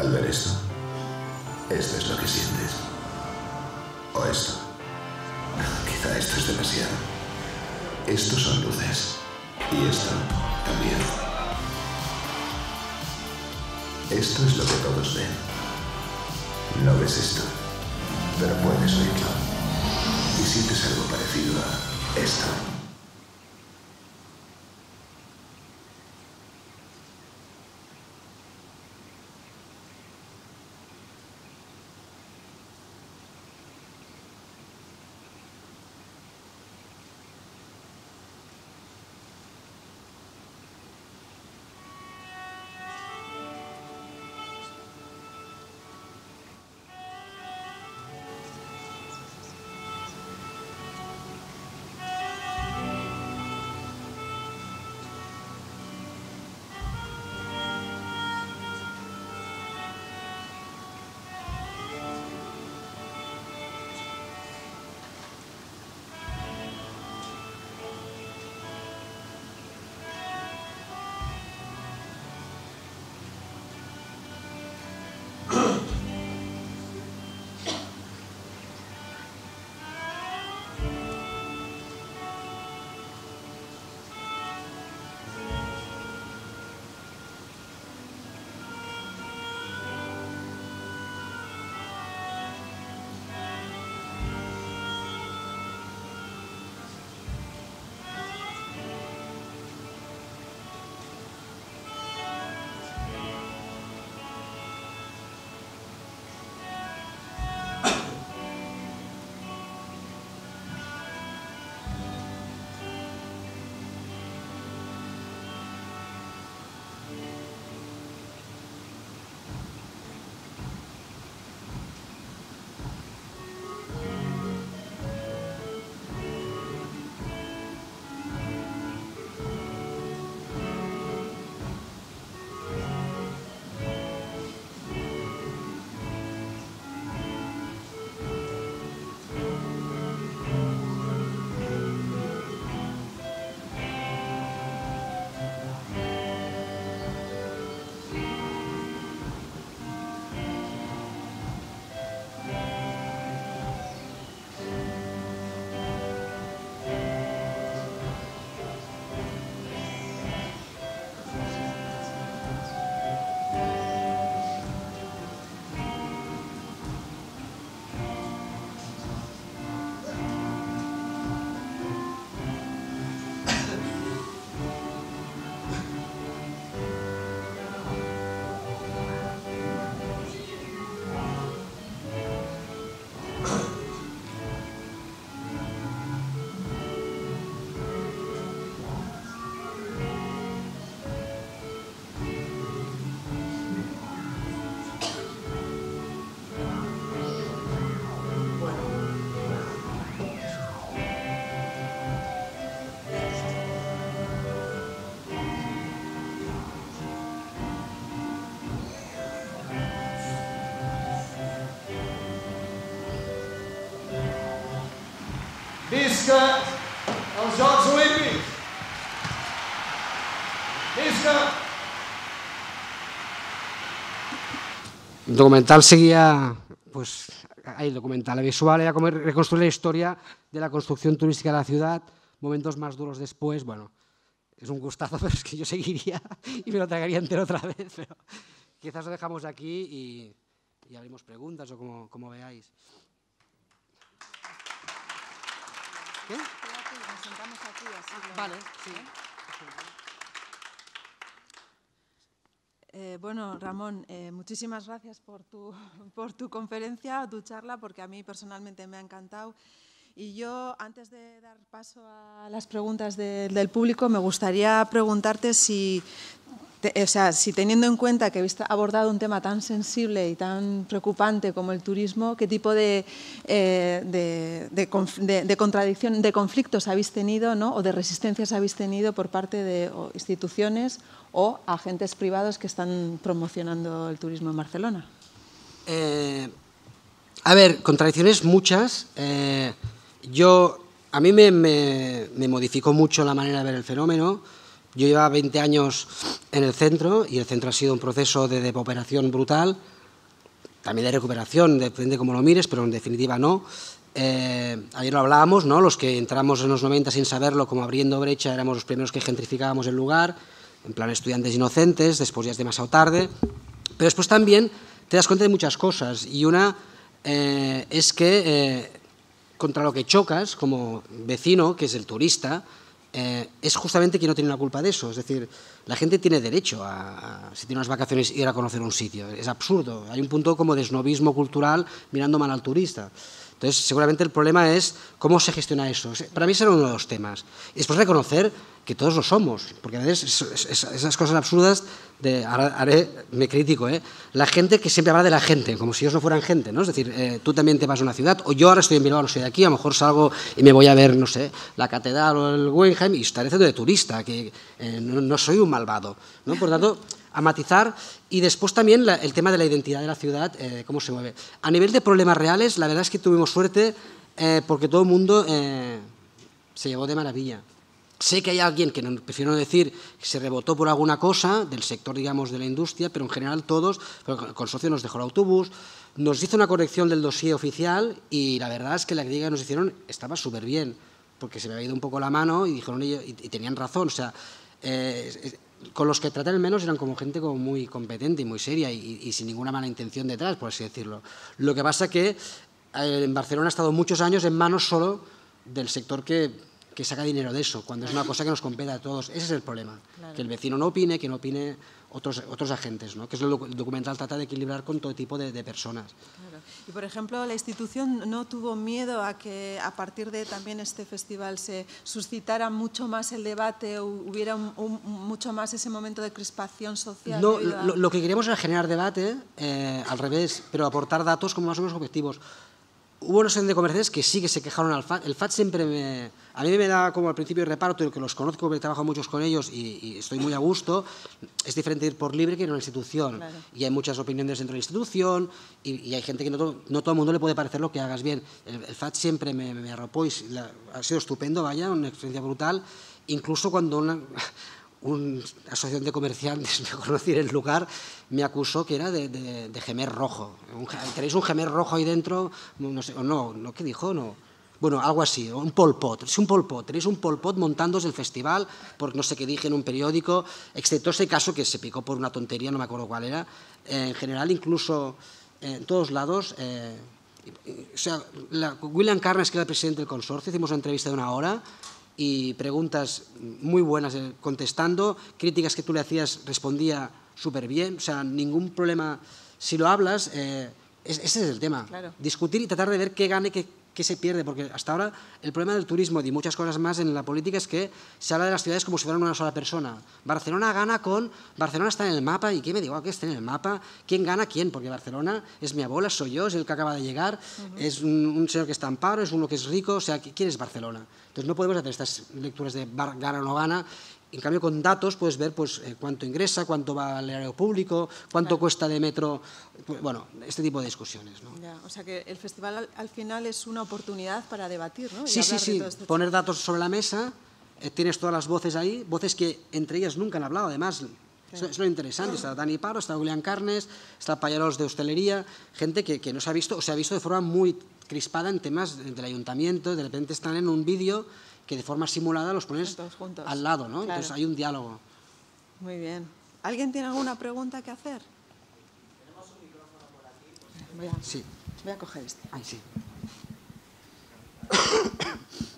Al ver esto, esto es lo que sientes. O esto. Quizá esto es demasiado. Estos son luces. Y esto también. Esto es lo que todos ven. No ves esto, pero puedes oírlo. Y sientes algo parecido a esto. El documental seguía, pues el documental visual, era como reconstruir la historia de la construcción turística de la ciudad, momentos más duros después, bueno, es un gustazo, <laughs> pero es que yo seguiría y me lo tragaría entero otra vez, quizás lo dejamos aquí y, y abrimos preguntas o como, veáis. ¿Qué? nos sentamos aquí, así. vale, sí. ¿eh? Eh, bueno, Ramón, eh, muchísimas gracias por tu, <laughs> por tu conferencia, tu charla, porque a mí personalmente me ha encantado. Y yo, antes de dar paso a las preguntas del público, me gustaría preguntarte si, o sea, si teniendo en cuenta que habéis abordado un tema tan sensible y tan preocupante como el turismo, ¿qué tipo de, eh, conflictos habéis tenido o de resistencias habéis tenido por parte de instituciones o agentes privados que están promocionando el turismo en Barcelona? Eh, a ver, contradicciones muchas. Eh, yo, a mí me modificó mucho la manera de ver el fenómeno yo llevaba 20 años en el centro y el centro ha sido un proceso de depoperación brutal, también de recuperación, depende cómo lo mires, pero en definitiva no. Eh, ayer lo hablábamos, ¿no? los que entramos en los 90 sin saberlo, como abriendo brecha, éramos los primeros que gentrificábamos el lugar, en plan estudiantes inocentes, después ya es demasiado tarde. Pero después también te das cuenta de muchas cosas y una eh, es que eh, contra lo que chocas como vecino, que es el turista, eh, es justamente quien no tiene la culpa de eso. Es decir, la gente tiene derecho a, si tiene unas vacaciones, ir a conocer un sitio. Es absurdo. Hay un punto como desnovismo cultural mirando mal al turista. Entonces, seguramente el problema es cómo se gestiona eso. Para mí será uno de los temas. Y después reconocer que todos lo somos, porque a veces esas cosas absurdas de, ahora me critico, ¿eh? la gente que siempre habla de la gente, como si ellos no fueran gente, ¿no? Es decir, eh, tú también te vas a una ciudad, o yo ahora estoy en Bilbao, no soy de aquí, a lo mejor salgo y me voy a ver, no sé, la catedral o el Wenheim y estaré haciendo de turista, que eh, no, no, soy un malvado, ¿no? Por tanto a matizar. Y después también el tema de la identidad de la ciudad, eh, cómo se mueve. A nivel de problemas reales, la verdad es que tuvimos suerte eh, porque todo el mundo eh, se llevó de maravilla. Sé que hay alguien que, no, prefiero decir, se rebotó por alguna cosa del sector, digamos, de la industria, pero en general todos. El consorcio nos dejó el autobús, nos hizo una corrección del dossier oficial y la verdad es que la crítica que nos hicieron estaba súper bien, porque se me había ido un poco la mano y dijeron y, y tenían razón. O sea, eh, con los que traté el menos eran como gente como muy competente y muy seria y, sin ninguna mala intención detrás, por así decirlo. Lo que pasa que eh, en Barcelona ha estado muchos años en manos solo del sector que, saca dinero de eso, cuando es una cosa que nos compete a todos. Ese es el problema, que el vecino no opine, que no opine otros, otros agentes, ¿no? que es lo, que el documental trata de equilibrar con todo tipo de, personas. Claro. Y, por ejemplo, la institución no tuvo miedo a que a partir de también este festival se suscitara mucho más el debate, o hubiera mucho más ese momento de crispación social. No, lo, que queremos es generar debate, eh, al revés, pero aportar datos como más o menos objetivos hubo unos de comerciales que sí que se quejaron al FAT. El FAT siempre me... A mí me da como al principio de reparto que los conozco, porque trabajo muchos con ellos y, estoy muy a gusto. Es diferente ir por libre que ir a una institución. Y hay muchas opiniones dentro de la institución y, hay gente que no, todo el mundo le puede parecer lo que hagas bien. El, FAT siempre me, arropó y ha sido estupendo, vaya, una experiencia brutal. Incluso cuando una asociación de comerciantes, me conocí en el lugar, me acusó que era de, gemer rojo. ¿Tenéis un gemer rojo ahí dentro? No sé, no, no, ¿qué dijo? No. Bueno, algo así, un polpot. Es un polpot. Tenéis un polpot montándose el festival, Porque no sé qué dije en un periódico, excepto ese caso que se picó por una tontería, no me acuerdo cuál era. Eh, en general, incluso eh, en todos lados. Eh, o sea, William Carnes, que era el presidente del consorcio, hicimos una entrevista de una hora y preguntas muy buenas eh, contestando, críticas que tú le hacías respondía súper bien, o sea, ningún problema. Si lo hablas, eh, ese es el tema. Discutir y tratar de ver qué gane, qué, ¿Qué se pierde? Porque hasta ahora el problema del turismo y muchas cosas más en la política es que se habla de las ciudades como si fueran una sola persona. Barcelona gana con... Barcelona está en el mapa y ¿qué me digo? que está en el mapa? ¿Quién gana quién? Porque Barcelona es mi abuela, soy yo, es el que acaba de llegar, es un, señor que está en paro, es uno que es rico, o sea, ¿quién es Barcelona? Entonces no podemos hacer estas lecturas de gana o no gana en cambio, con datos puedes ver pues, eh, cuánto ingresa, cuánto va al erario público, cuánto cuesta de metro, pues, bueno, este tipo de discusiones. ¿no? Ya, o sea que el festival al, final es una oportunidad para debatir, ¿no? sí, sí, sí, este poner datos sobre la mesa, eh, tienes todas las voces ahí, voces que entre ellas nunca han hablado, además, eso es lo interesante. Está Dani Paro, está Julián Carnes, está Payaros de Hostelería, gente que, que, no se ha visto o se ha visto de forma muy crispada en temas del ayuntamiento. De repente están en un vídeo que de forma simulada los pones al lado, ¿no? Entonces hay un diálogo. Muy bien. ¿Alguien tiene alguna pregunta que hacer? Tenemos un micrófono por aquí. sí. voy a coger este. sí. <coughs>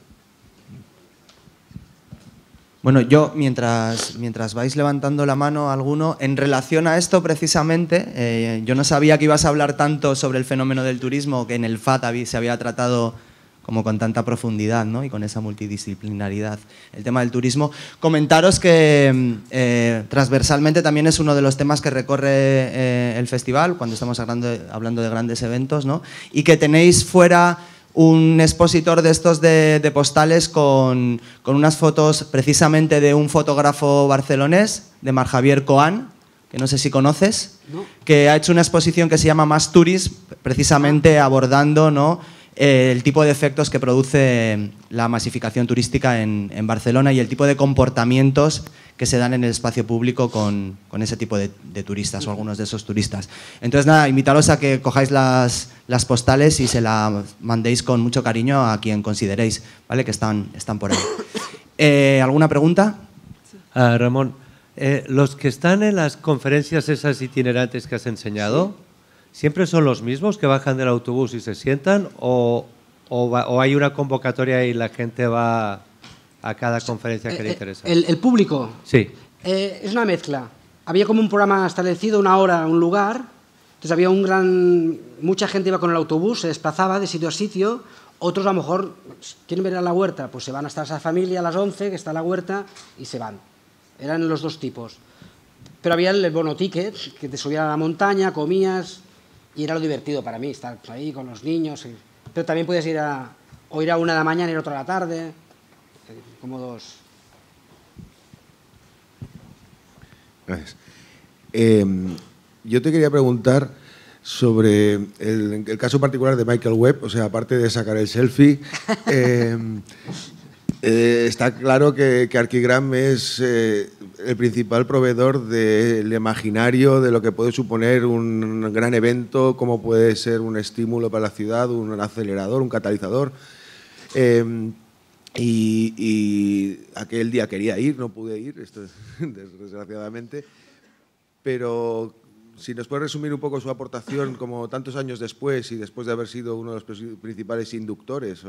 Bueno, yo mientras, mientras vais levantando la mano alguno, en relación a esto precisamente, eh, yo no sabía que ibas a hablar tanto sobre el fenómeno del turismo, que en el FAT se había tratado como con tanta profundidad ¿no? y con esa multidisciplinaridad. El tema del turismo. Comentaros que mm, eh, transversalmente también es uno de los temas que recorre eh, el festival cuando estamos hablando de, hablando de grandes eventos ¿no? y que tenéis fuera un expositor de estos de, postales con, con, unas fotos precisamente de un fotógrafo barcelonés, de Mar Javier Coán, que no sé si conoces, que ha hecho una exposición que se llama Más Turis, precisamente abordando ¿no? Eh, el tipo de efectos que produce la masificación turística en, Barcelona y el tipo de comportamientos que se dan en el espacio público con, ese tipo de, turistas o algunos de esos turistas. Entonces, nada, invitaros a que cojáis las, postales y se las mandéis con mucho cariño a quien consideréis, ¿vale? Que están, por ahí. <coughs> Eh, ¿Alguna pregunta? Ah, Ramón, eh, los que están en las conferencias esas itinerantes que has enseñado, ¿Siempre son los mismos que bajan del autobús y se sientan o, hay una convocatoria y la gente va a cada conferencia que le eh, eh, interesa? El, público. Sí. Eh, es una mezcla. Había como un programa establecido, una hora, un lugar. Entonces había un gran... Mucha gente iba con el autobús, se desplazaba de sitio a sitio. Otros a lo mejor quieren ver a la huerta, pues se van hasta esa familia a las 11, que está la huerta, y se van. Eran los dos tipos. Pero había el bono ticket, que te subía a la montaña, comías, y era lo divertido para mí, estar ahí con los niños. Pero también puedes ir a, ir a una de la mañana y a otra de la tarde, como dos. Gracias. Em, yo te quería preguntar sobre el, caso particular de Michael Webb, o sea, aparte de sacar el selfie, <laughs> em, eh, está claro que, que Arquigram es eh, el principal proveedor del imaginario de lo que puede suponer un gran evento, como puede ser un estímulo para la ciudad, un acelerador, un catalizador. Em, y, aquel día quería ir, no pude ir, esto <laughs> desgraciadamente, pero si nos puede resumir un poco su aportación como tantos años después y después de haber sido uno de los principales inductores.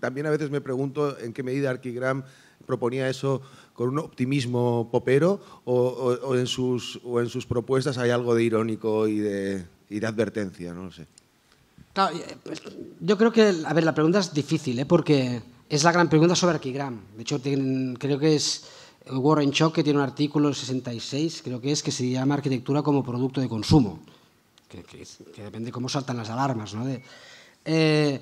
también a veces me pregunto en qué medida Arquigram proponía eso con un optimismo popero o, en, sus, o en sus propuestas hay algo de irónico y de, advertencia, no lo sé. Eh, pues, yo creo que, a ver, la pregunta es difícil, ¿eh? porque es la gran pregunta sobre Arquigram. De hecho, creo que es Warren Chock, que tiene un artículo 66, creo que es, que se llama arquitectura como producto de consumo, que, depende de cómo saltan las alarmas. ¿no? Eh,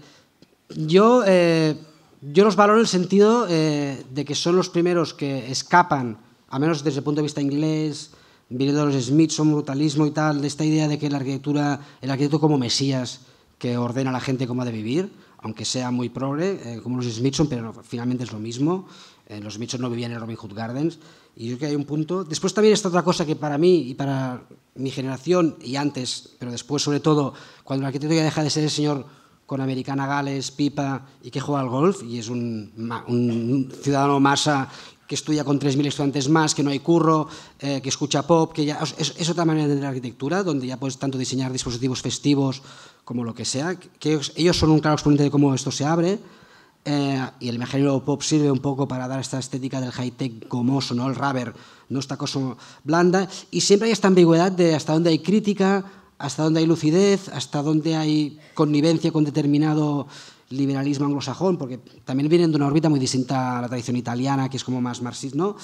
yo, eh, yo los valoro en el sentido eh, de que son los primeros que escapan, a menos desde el punto de vista inglés, viniendo de los Smithson, brutalismo y tal, de esta idea de que la arquitectura, el arquitecto como mesías que ordena a la gente cómo ha de vivir, aunque sea muy progre, como los Smithson, pero finalmente es lo mismo. Eh, los Mitchell no vivían en Robin Hood Gardens. Y yo creo que hay un punto. Después también está otra cosa que para mí y para mi generación y antes, pero después sobre todo, cuando el arquitecto ya deja de ser el señor con americana Gales, pipa y que juega al golf y es un, ciudadano masa que estudia con 3.000 estudiantes más, que no hay curro, eh, que escucha pop, que ya es, es otra manera de la arquitectura donde ya puedes tanto diseñar dispositivos festivos como lo que sea. Que ellos son un claro exponente de cómo esto se abre. Eh, y el imaginario pop sirve un poco para dar esta estética del high-tech gomoso, ¿no? el rubber, no esta cosa blanda. Y siempre hay esta ambigüedad de hasta dónde hay crítica, hasta dónde hay lucidez, hasta dónde hay connivencia con determinado liberalismo anglosajón, porque también vienen de una órbita muy distinta a la tradición italiana, que es como más marxista.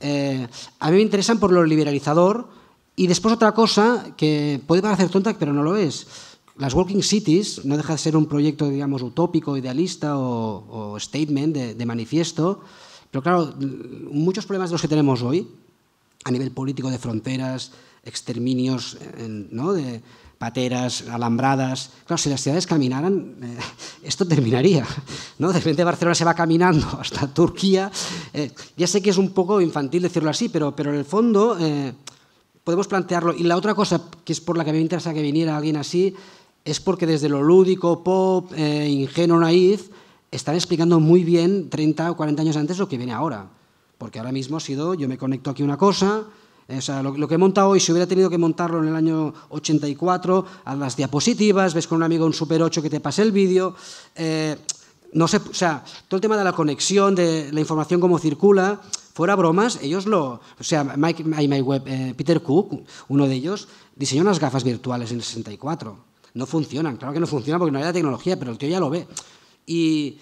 Eh, a mí me interesan por lo liberalizador y después otra cosa que puede parecer tonta, pero no lo es las walking Cities no deja de ser un proyecto, digamos, utópico, idealista o, statement de, manifiesto, pero claro, muchos problemas de los que tenemos hoy, a nivel político de fronteras, exterminios, de pateras, alambradas, claro, si las ciudades caminaran, eh, esto terminaría, ¿no? De repente Barcelona se va caminando <laughs> hasta Turquía, eh, ya sé que es un poco infantil decirlo así, pero, pero en el fondo... Eh, podemos plantearlo. Y la otra cosa que es por la que me interesa que viniera alguien así es porque desde lo lúdico, pop, eh, ingenuo, naíz, están explicando muy bien 30 o 40 años antes lo que viene ahora. Porque ahora mismo ha sido, yo me conecto aquí una cosa, eh, o sea, lo, que he montado hoy, si hubiera tenido que montarlo en el año 84, a las diapositivas, ves con un amigo un Super 8 que te pase el vídeo. Eh, no sé, o sea, todo el tema de la conexión, de la información como circula, fuera bromas, ellos lo. O sea, Mike, Peter Cook, uno de ellos, diseñó unas gafas virtuales en el 64 no funcionan. Claro que no funcionan porque no hay la tecnología, pero el tío ya lo ve. Y,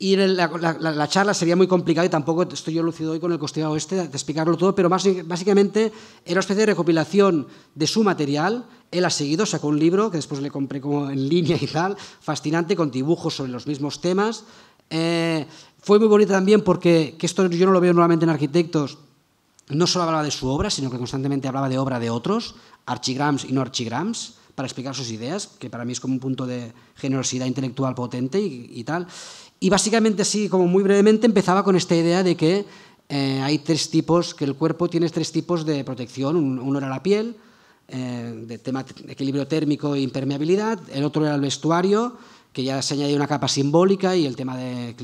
la, charla sería muy complicada y tampoco estoy yo lucido hoy con el costeado este de explicarlo todo, pero básicamente era una especie de recopilación de su material. Él ha seguido, sacó un libro que después le compré como en línea y tal, fascinante, con dibujos sobre los mismos temas. Eh, fue muy bonito también porque, que esto yo no lo veo normalmente en arquitectos, no solo hablaba de su obra, sino que constantemente hablaba de obra de otros, archigrams y no archigrams para explicar sus ideas, que para mí es como un punto de generosidad intelectual potente y, tal. Y básicamente, así como muy brevemente, empezaba con esta idea de que eh, hay tres tipos, que el cuerpo tiene tres tipos de protección. Uno era la piel, eh, de tema equilibrio térmico e impermeabilidad, el otro era el vestuario, que ya se añadía una capa simbólica y el tema de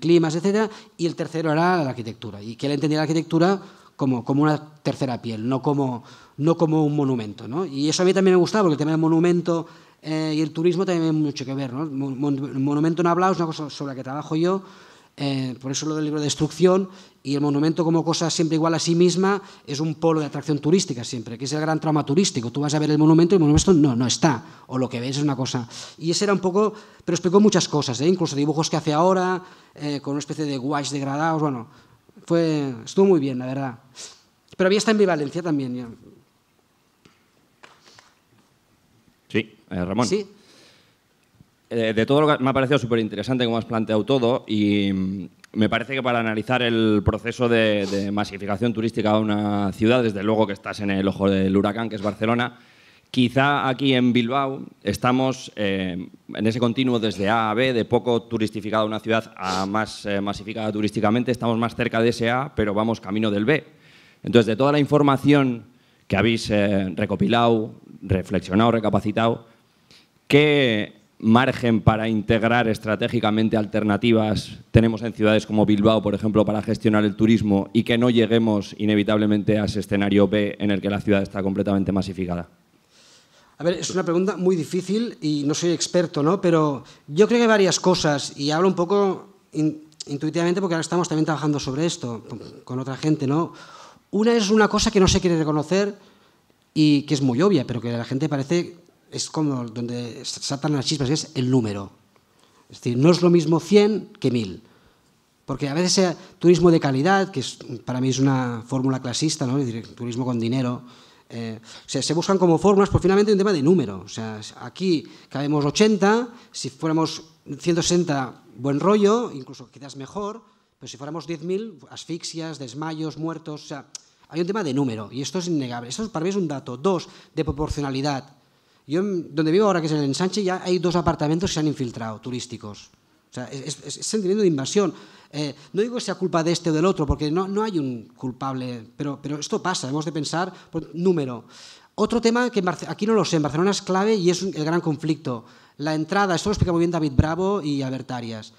climas, etc. Y el tercero era la arquitectura. Y que él entendía la arquitectura como, como una tercera piel, no como, no como un monumento. ¿no? Y eso a mí también me gustaba, porque el tema del monumento eh, y el turismo también tiene mucho que ver. ¿no? monumento no hablado es una cosa sobre la que trabajo yo, eh, por eso lo del libro de Destrucción, y el monumento como cosa siempre igual a sí misma es un polo de atracción turística siempre, que es el gran trauma turístico. Tú vas a ver el monumento y el monumento no, no está, o lo que ves es una cosa. Y ese era un poco, pero explicó muchas cosas, ¿eh? incluso dibujos que hace ahora, eh, con una especie de gouache degradados, bueno, fue, estuvo muy bien, la verdad. Pero había esta ambivalencia también. Sí, eh, Ramón. Sí. Eh, de todo lo que me ha parecido súper interesante como has planteado todo y mm, me parece que para analizar el proceso de masificación turística de una ciudad, desde luego que estás en el ojo del huracán, que es Barcelona, Quizá aquí en Bilbao estamos eh, en ese continuo desde A a B, de poco turistificada una ciudad a más eh, masificada turísticamente, estamos más cerca de ese A, pero vamos camino del B. Entonces, de toda la información que habéis eh, recopilado, reflexionado, recapacitado, ¿qué margen para integrar estratégicamente alternativas tenemos en ciudades como Bilbao, por ejemplo, para gestionar el turismo y que no lleguemos inevitablemente a ese escenario B en el que la ciudad está completamente masificada? A ver, es una pregunta muy difícil y no soy experto, ¿no? Pero yo creo que hay varias cosas y hablo un poco intuitivamente porque ahora estamos también trabajando sobre esto con, otra gente, ¿no? Una es una cosa que no se quiere reconocer y que es muy obvia, pero que a la gente parece es como donde saltan las chispas, es el número. Es decir, no es lo mismo 100 que 1000. Porque a veces sea turismo de calidad, que para mí es una fórmula clasista, ¿no? Es turismo con dinero, eh, o sea, se buscan como fórmulas por pues finalmente un tema de número. O sea, aquí cabemos 80, si fuéramos 160, buen rollo, incluso quizás mejor, pero si fuéramos 10.000, asfixias, desmayos, muertos, o sea, hay un tema de número y esto es innegable. Esto para mí es un dato. Dos, de proporcionalidad. Yo, donde vivo ahora, que es en el ensanche, ya hay dos apartamentos que se han infiltrado, turísticos. O sea, es, es, sentimiento de invasión. Eh, no digo que sea culpa de este o del otro, porque no, no hay un culpable, pero, pero esto pasa, hemos de pensar por número. Otro tema que aquí no lo sé, en Barcelona es clave y es el gran conflicto. La entrada, esto lo explica muy bien David Bravo y Albertarias.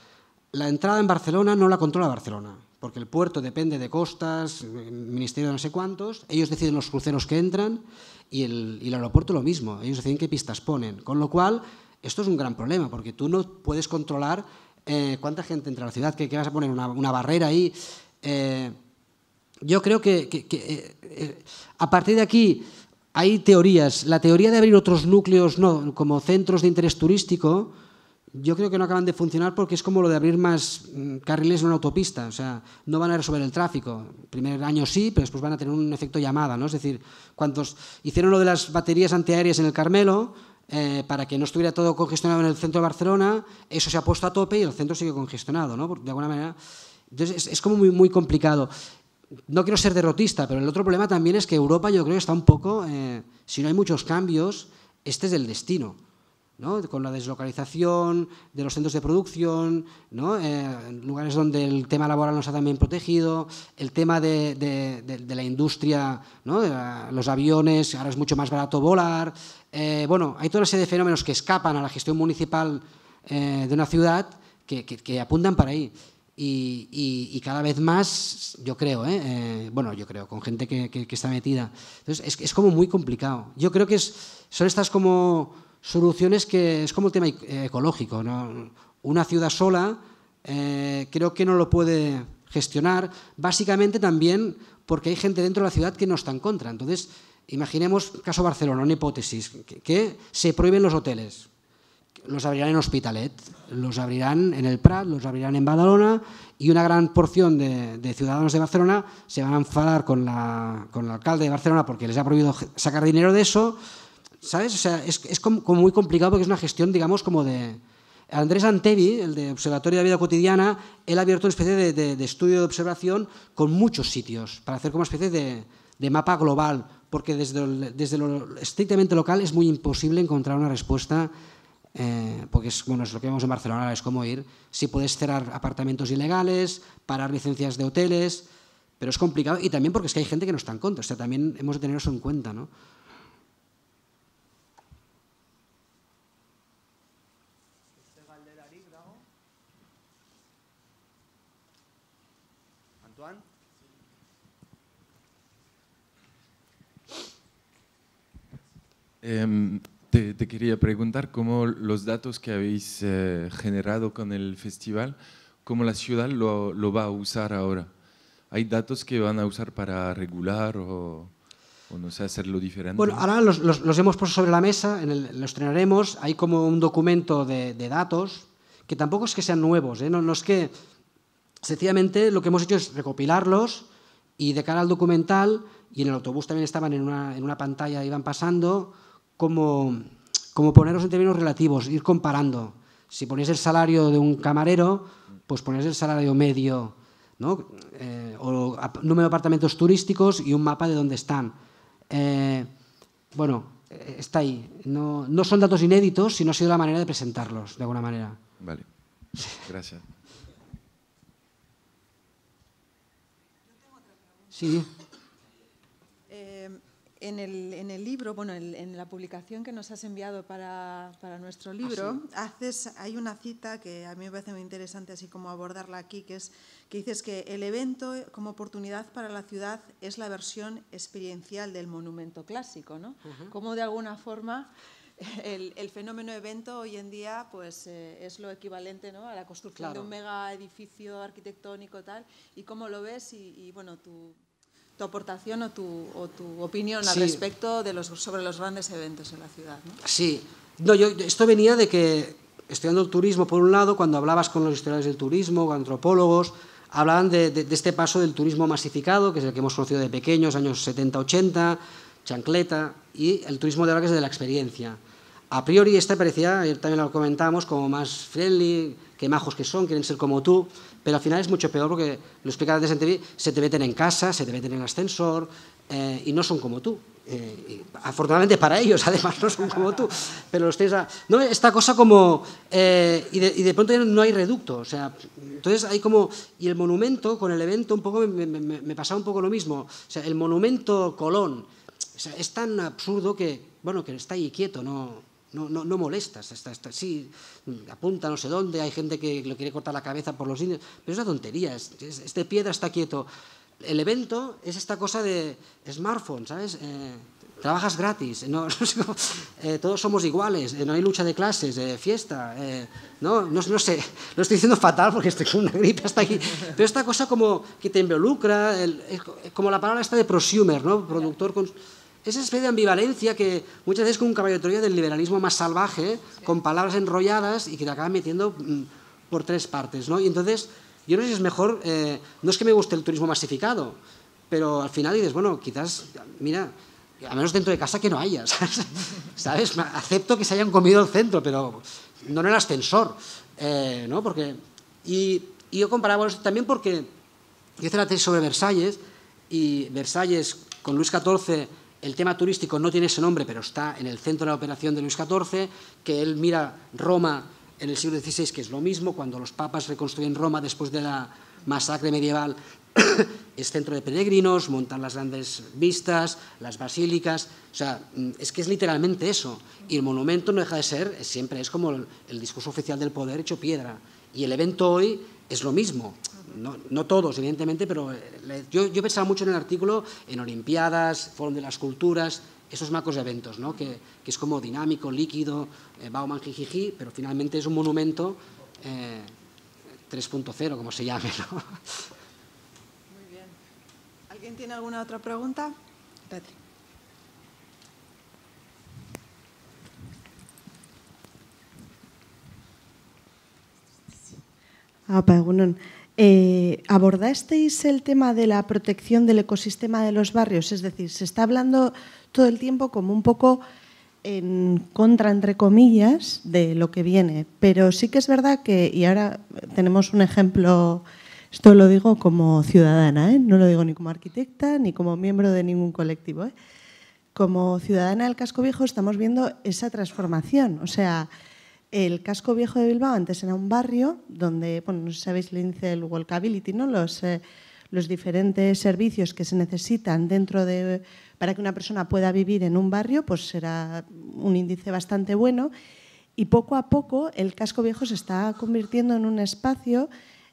La entrada en Barcelona no la controla Barcelona, porque el puerto depende de costas, el ministerio de no sé cuántos, ellos deciden los cruceros que entran y el, y el aeropuerto lo mismo, ellos deciden qué pistas ponen, con lo cual esto es un gran problema porque tú no puedes controlar eh, cuánta gente entra a la ciudad, que, vas a poner una, barrera ahí. Eh, yo creo que, eh, a partir de aquí hay teorías. La teoría de abrir otros núcleos no, como centros de interés turístico, yo creo que no acaban de funcionar porque es como lo de abrir más mm, carriles en una autopista. O sea, no van a resolver el tráfico. El primer año sí, pero después van a tener un efecto llamada. ¿no? Es decir, cuando hicieron lo de las baterías antiaéreas en el Carmelo, eh, para que no estuviera todo congestionado en el centro de Barcelona, eso se ha puesto a tope y el centro sigue congestionado, ¿no? De alguna manera. Entonces es, como muy, complicado. No quiero ser derrotista, pero el otro problema también es que Europa yo creo está un poco, eh, si no hay muchos cambios, este es el destino. ¿no? con la deslocalización de los centros de producción, ¿no? Eh, lugares donde el tema laboral no está también protegido, el tema de, la industria, los aviones, ahora es mucho más barato volar, eh, bueno, hay toda una serie de fenómenos que escapan a la gestión municipal eh, de una ciudad que, apuntan para ahí. Y, cada vez más, yo creo, ¿eh? bueno, yo creo, con gente que, está metida. Entonces, es, como muy complicado. Yo creo que son estas como soluciones que es como el tema e-, ecológico. Una ciudad sola creo que no lo puede gestionar, básicamente también porque hay gente dentro de la ciudad que no está en contra. Entonces, Imaginemos, caso Barcelona, una hipótesis, que, se prohíben los hoteles. Los abrirán en Hospitalet, los abrirán en el Prat, los abrirán en Badalona y una gran porción de, ciudadanos de Barcelona se van a enfadar con, la, con el alcalde de Barcelona porque les ha prohibido sacar dinero de eso. ¿Sabes? es, es como, muy complicado porque es una gestión, digamos, como de, Andrés Antevi, el de Observatorio de la Vida Cotidiana, él ha abierto una especie de, estudio de observación con muchos sitios para hacer como una especie de, de, mapa global porque desde, lo estrictamente local es muy imposible encontrar una respuesta, eh, porque es, es lo que vemos en Barcelona, es cómo ir, si puedes cerrar apartamentos ilegales, parar licencias de hoteles, pero es complicado y también porque es que hay gente que no está en contra, o sea, también hemos de tener eso en cuenta, ¿no? Em, te, quería preguntar cómo los datos que habéis eh, generado con el festival, cómo la ciudad lo, va a usar ahora. ¿Hay datos que van a usar para regular o, no sé, hacerlo diferente? Bueno, ahora los, hemos puesto sobre la mesa, los estrenaremos. Hay como un documento de, datos que tampoco es que sean nuevos, ¿eh? no, es que. Sencillamente lo que hemos hecho es recopilarlos y de cara al documental, y en el autobús también estaban en una, en una pantalla, iban pasando como, como poneros en términos relativos, ir comparando. Si ponéis el salario de un camarero, pues ponéis el salario medio, eh, o número de apartamentos turísticos y un mapa de dónde están. Eh, bueno, eh, está ahí. No, no, son datos inéditos, sino ha sido la manera de presentarlos, de alguna manera. Vale. Gracias. Sí en el, libro, bueno, en, la publicación que nos has enviado para, nuestro libro, ah, haces, hay una cita que a mí me parece muy interesante, así como abordarla aquí, que es que dices que el evento como oportunidad para la ciudad es la versión experiencial del monumento clásico, ¿no? Como de alguna forma el, fenómeno evento hoy en día pues eh, es lo equivalente ¿no? a la construcción de un mega edificio arquitectónico tal y cómo lo ves y, bueno tú tu tu aportación o tu, tu opinión al respecto de los, sobre los grandes eventos en la ciudad. ¿no? Sí, no, yo, esto venía de que estudiando el turismo, por un lado, cuando hablabas con los historiadores del turismo, antropólogos, hablaban de, de, este paso del turismo masificado, que es el que hemos conocido de pequeños, años 70-80, chancleta, y el turismo de ahora que es de la experiencia. A priori este parecía, también lo comentamos, como más friendly, qué majos que son, quieren ser como tú, pero al final es mucho peor porque, lo explica antes en TV, se te meten en casa, se te meten en ascensor eh, y no son como tú. Eh, afortunadamente para ellos, <laughs> además, no son como tú, pero los tienes a, No, esta cosa como... Eh, y, de, pronto no hay reducto, o sea, entonces hay como... Y el monumento, con el evento, un poco me, me, pasaba un poco lo mismo. el monumento Colón es tan absurdo que, bueno, que está ahí quieto, no no, molestas. Está, está, sí, apunta no sé dónde, hay gente que le quiere cortar la cabeza por los niños pero es una tontería, este piedra está quieto. El evento es esta cosa de smartphone, ¿sabes? Eh, trabajas gratis, no, <laughs> eh, todos somos iguales, eh, no hay lucha de clases, fiesta, no, no, no, sé, lo estoy diciendo fatal porque estoy con una gripe hasta aquí, pero esta cosa como que te involucra, como la palabra está de prosumer, ¿no? Productor con... Esa especie de ambivalencia que muchas veces con un caballo de Troya del liberalismo más salvaje, con palabras enrolladas y que te acaban metiendo mm, por tres partes. ¿no? Y entonces, yo no sé si es mejor, eh, no es que me guste el turismo masificado, pero al final dices, bueno, quizás, mira, a menos dentro de casa que no haya, <laughs> ¿sabes? Acepto que se hayan comido el centro, pero no en el ascensor, eh, ¿no? Porque, y, yo comparaba eso también porque yo hice la tesis sobre Versalles y Versalles con Luis XIV el tema turístico no tiene ese nombre, pero está en el centro de la operación de Luis XIV, que él mira Roma en el siglo XVI, que es lo mismo, cuando los papas reconstruyen Roma después de la masacre medieval, <coughs> es centro de peregrinos, montan las grandes vistas, las basílicas, o sea, mm, es que es literalmente eso. Y el monumento no deja de ser, siempre es como el, el discurso oficial del poder hecho piedra. Y el evento hoy es lo mismo no, todos, evidentemente, pero eh, yo, yo, pensaba mucho en el artículo en Olimpiadas, Fórum de las Culturas, esos de eventos, ¿no? que, es como dinámico, líquido, eh, Bauman, jijiji, pero finalmente es un monumento 3.0, eh, como se llame. ¿no? Muy bien. ¿Alguien tiene alguna otra pregunta? Ah, eh, ¿Abordasteis el tema de la protección del ecosistema de los barrios? Es decir, se está hablando todo el tiempo como un poco en contra, entre comillas, de lo que viene. Pero sí que es verdad que, y ahora tenemos un ejemplo, esto lo digo como ciudadana, ¿eh? no lo digo ni como arquitecta ni como miembro de ningún colectivo. ¿eh? Como ciudadana del casco viejo estamos viendo esa transformación. O sea, el casco viejo de Bilbao antes era un barrio donde, bueno, no sé si sabéis el índice del walkability, ¿no? Los, eh, los diferentes servicios que se necesitan dentro de para que una persona pueda vivir en un barrio, pues será un índice bastante bueno. Y poco a poco el casco viejo se está convirtiendo en un espacio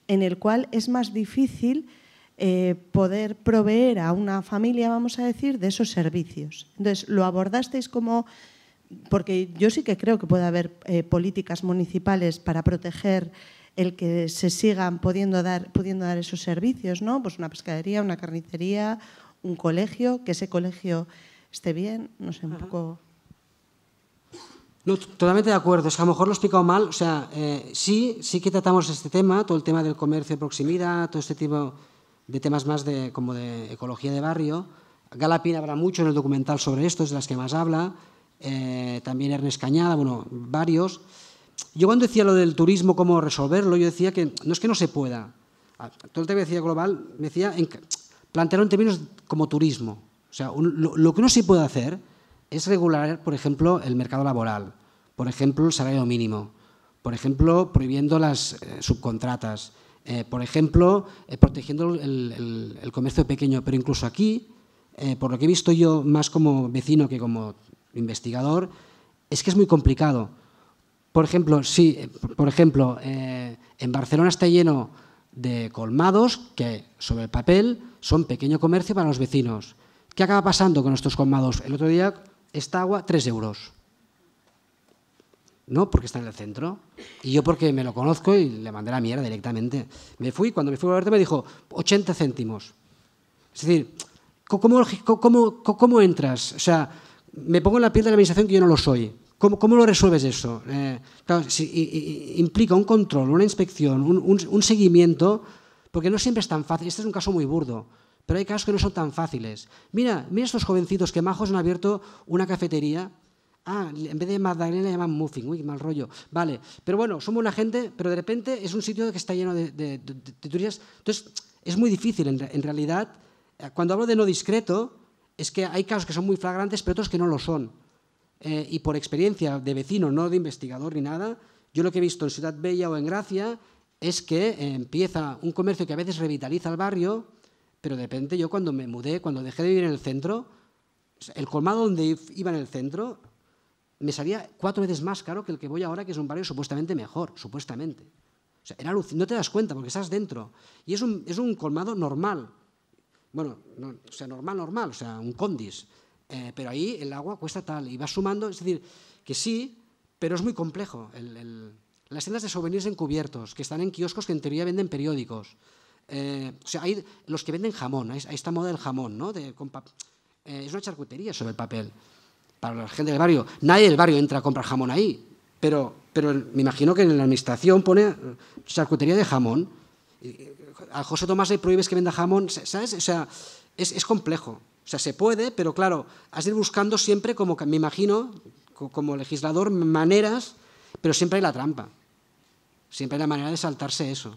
en el cual es más difícil eh, poder proveer a una familia, vamos a decir, de esos servicios. Entonces, lo abordasteis como porque yo sí que creo que puede haber eh, políticas municipales para proteger el que se sigan pudiendo dar, pudiendo dar esos servicios, ¿no? Pues una pescadería, una carnicería, un colegio, que ese colegio esté bien, no sé, un poco... No, totalmente de acuerdo. Es a lo mejor lo he explicado mal. O sea, eh, sí, sí que tratamos este tema, todo el tema del comercio de proximidad, todo este tipo de temas más de, como de ecología de barrio. Galapín habrá mucho en el documental sobre esto, es de las que más habla. Eh, también Ernest Cañada, bueno, varios. Yo cuando decía lo del turismo, cómo resolverlo, yo decía que no es que no se pueda. Todo el tema decía global me decía plantearlo en términos como turismo. O sea, lo, que no se puede hacer es regular, por ejemplo, el mercado laboral, por ejemplo, el salario mínimo, por ejemplo, prohibiendo las eh, subcontratas, eh, por ejemplo, protegiendo el, comercio pequeño. Pero incluso aquí, por lo que he visto yo más como vecino que como investigador, es que es muy complicado. Por ejemplo, sí, por ejemplo, eh, en Barcelona está lleno de colmados que, sobre el papel, son pequeño comercio para los vecinos. ¿Qué acaba pasando con estos colmados? El otro día, esta agua, tres euros. No, porque está en el centro. Y yo porque me lo conozco y le mandé la mierda directamente. Me fui, cuando me fui a verte me dijo 80 céntimos. Es decir, ¿cómo, cómo entras? O sea, me pongo en la piel de la administración que yo no lo soy. ¿Cómo, cómo lo resuelves eso? Eh, si, implica un control, una inspección, un, seguimiento, porque no siempre es tan fácil. Este es un caso muy burdo, pero hay casos que no son tan fáciles. Mira, mira estos jovencitos que majos han abierto una cafetería. Ah, en vez de magdalena llaman muffin, uy, mal rollo. Vale, pero bueno, son una gente, pero de repente es un sitio que está lleno de, de, Entonces, es muy difícil, en realidad, eh, cuando hablo de no discreto, es que hay casos que son muy flagrantes, pero otros que no lo son. Eh, y por experiencia de vecino, no de investigador ni nada, yo lo que he visto en Ciudad Bella o en Gracia es que eh, empieza un comercio que a veces revitaliza el barrio, pero de repente yo cuando me mudé, cuando dejé de vivir en el centro, el colmado donde iba en el centro me salía cuatro veces más caro que el que voy ahora, que es un barrio supuestamente mejor, supuestamente. O sea, no te das cuenta porque estás dentro. Y es un, es un colmado normal bueno, no, o sea, normal, normal, o sea, un condis, eh, pero ahí el agua cuesta tal y va sumando, es decir, que sí, pero es muy complejo. las tiendas de souvenirs encubiertos, que están en kioscos que en teoría venden periódicos. Eh, o sea, hay los que venden jamón, hay, está esta moda del jamón, ¿no? Eh, es una charcutería sobre el papel. Para la gente del barrio, nadie del barrio entra a comprar jamón ahí, pero, pero me imagino que en la administración pone charcutería de jamón a José Tomás le prohíbes que venda jamón, ¿sabes? O sea, es, complejo. O sea, se puede, pero claro, has de ir buscando siempre, como me imagino, como legislador, maneras, pero siempre hay la trampa. Siempre hay la manera de saltarse eso.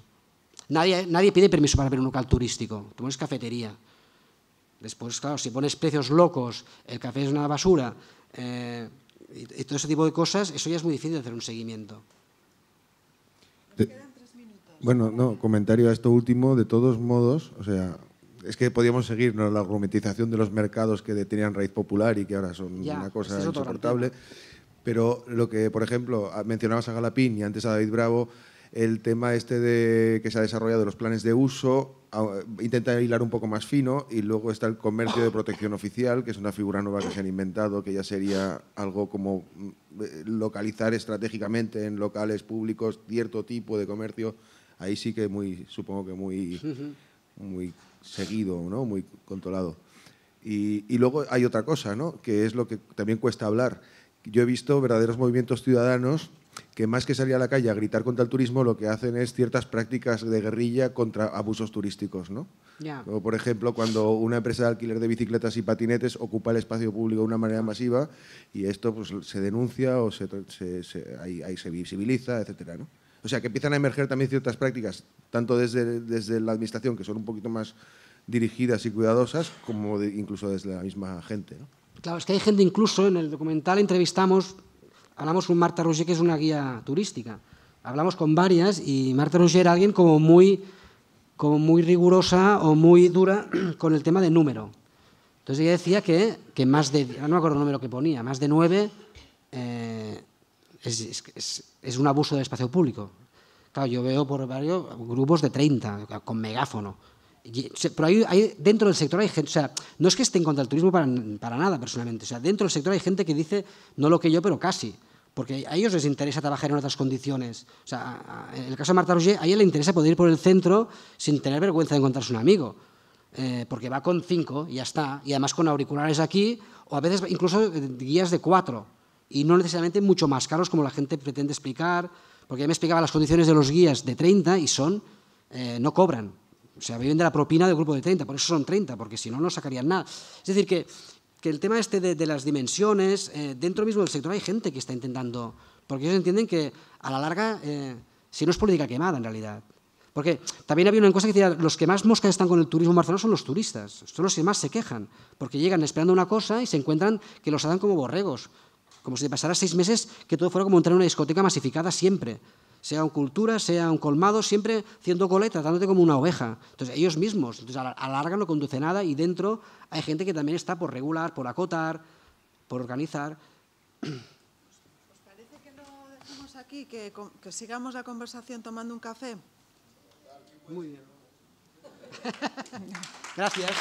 Nadie, nadie pide permiso para abrir un local turístico. Tú pones cafetería. Después, claro, si pones precios locos, el café es una basura, eh, y, todo ese tipo de cosas, eso ya es muy difícil de hacer un seguimiento. Bueno, no, comentario a esto último. De todos modos, o sea, es que podíamos seguirnos la argumentización de los mercados que tenían raíz popular y que ahora son una cosa insoportable. Pero lo que, por ejemplo, ah, mencionabas a Galapín y antes a David Bravo, el tema este de que se ha desarrollado los planes de uso, ah, intenta hilar un poco más fino y luego está el comercio de protección oficial, que es una figura nueva que se han inventado, que ya sería algo como mm, eh, localizar estratégicamente en locales públicos cierto tipo de comercio ahí sí que muy, supongo que muy, muy seguido, ¿no? Muy controlado. Y, luego hay otra cosa, ¿no? Que es lo que también cuesta hablar. Yo he visto verdaderos movimientos ciudadanos que más que salir a la calle a gritar contra el turismo, lo que hacen es ciertas prácticas de guerrilla contra abusos turísticos, ¿no? por ejemplo, cuando una empresa de alquiler de bicicletas y patinetes ocupa el espacio público de una manera masiva y esto pues, se denuncia o se, se, ahí, se visibiliza, etcétera, ¿no? O sea, que empiezan a emerger también ciertas prácticas, tanto desde, desde la administración, que son un poquito más dirigidas y cuidadosas, como de, incluso desde la misma gente. Claro, es que hay gente incluso, en el documental entrevistamos, hablamos con Marta Roger, que es una guía turística. Hablamos con varias y Marta Roger era alguien como muy, como muy rigurosa o muy dura <clears throat> con el tema de número. Entonces ella decía que, que más de, no me acuerdo el número que ponía, más de nueve eh, es, un abuso del espacio público. Claro, yo veo por varios grupos de 30 con megáfono. Pero ahí hay, dentro del sector hay gente, o sea, no es que esté en contra del turismo para, nada personalmente, o sea, dentro del sector hay gente que dice, no lo que yo, pero casi, porque a ellos les interesa trabajar en otras condiciones. O sea, en el caso de Marta Roger, a ella le interesa poder ir por el centro sin tener vergüenza de encontrarse un amigo, eh, porque va con cinco, y ya está, y además con auriculares aquí, o a veces incluso eh, guías de cuatro, y no necesariamente mucho más caros como la gente pretende explicar, porque ya me explicaba las condiciones de los guías de 30 y son, eh, no cobran, o sea, viven de la propina del grupo de 30, por eso son 30, porque si no, no sacarían nada. Es decir, que, el tema este de, las dimensiones, eh, dentro mismo del sector hay gente que está intentando, porque ellos entienden que a la larga, eh, si no es política quemada en realidad. Porque también había una cosa que decía, los que más moscas están con el turismo en son los turistas, son los que más se quejan, porque llegan esperando una cosa y se encuentran que los hacen como borregos, como si te pasara seis meses que todo fuera como entrar en una discoteca masificada siempre. Sea un cultura, sea un colmado, siempre haciendo coleta, tratándote como una oveja. Entonces, ellos mismos, alargan, no conduce nada y dentro hay gente que también está por regular, por acotar, por organizar. ¿Os parece que no dejemos aquí, que, que sigamos la conversación tomando un café? Muy bien. <laughs> Gracias.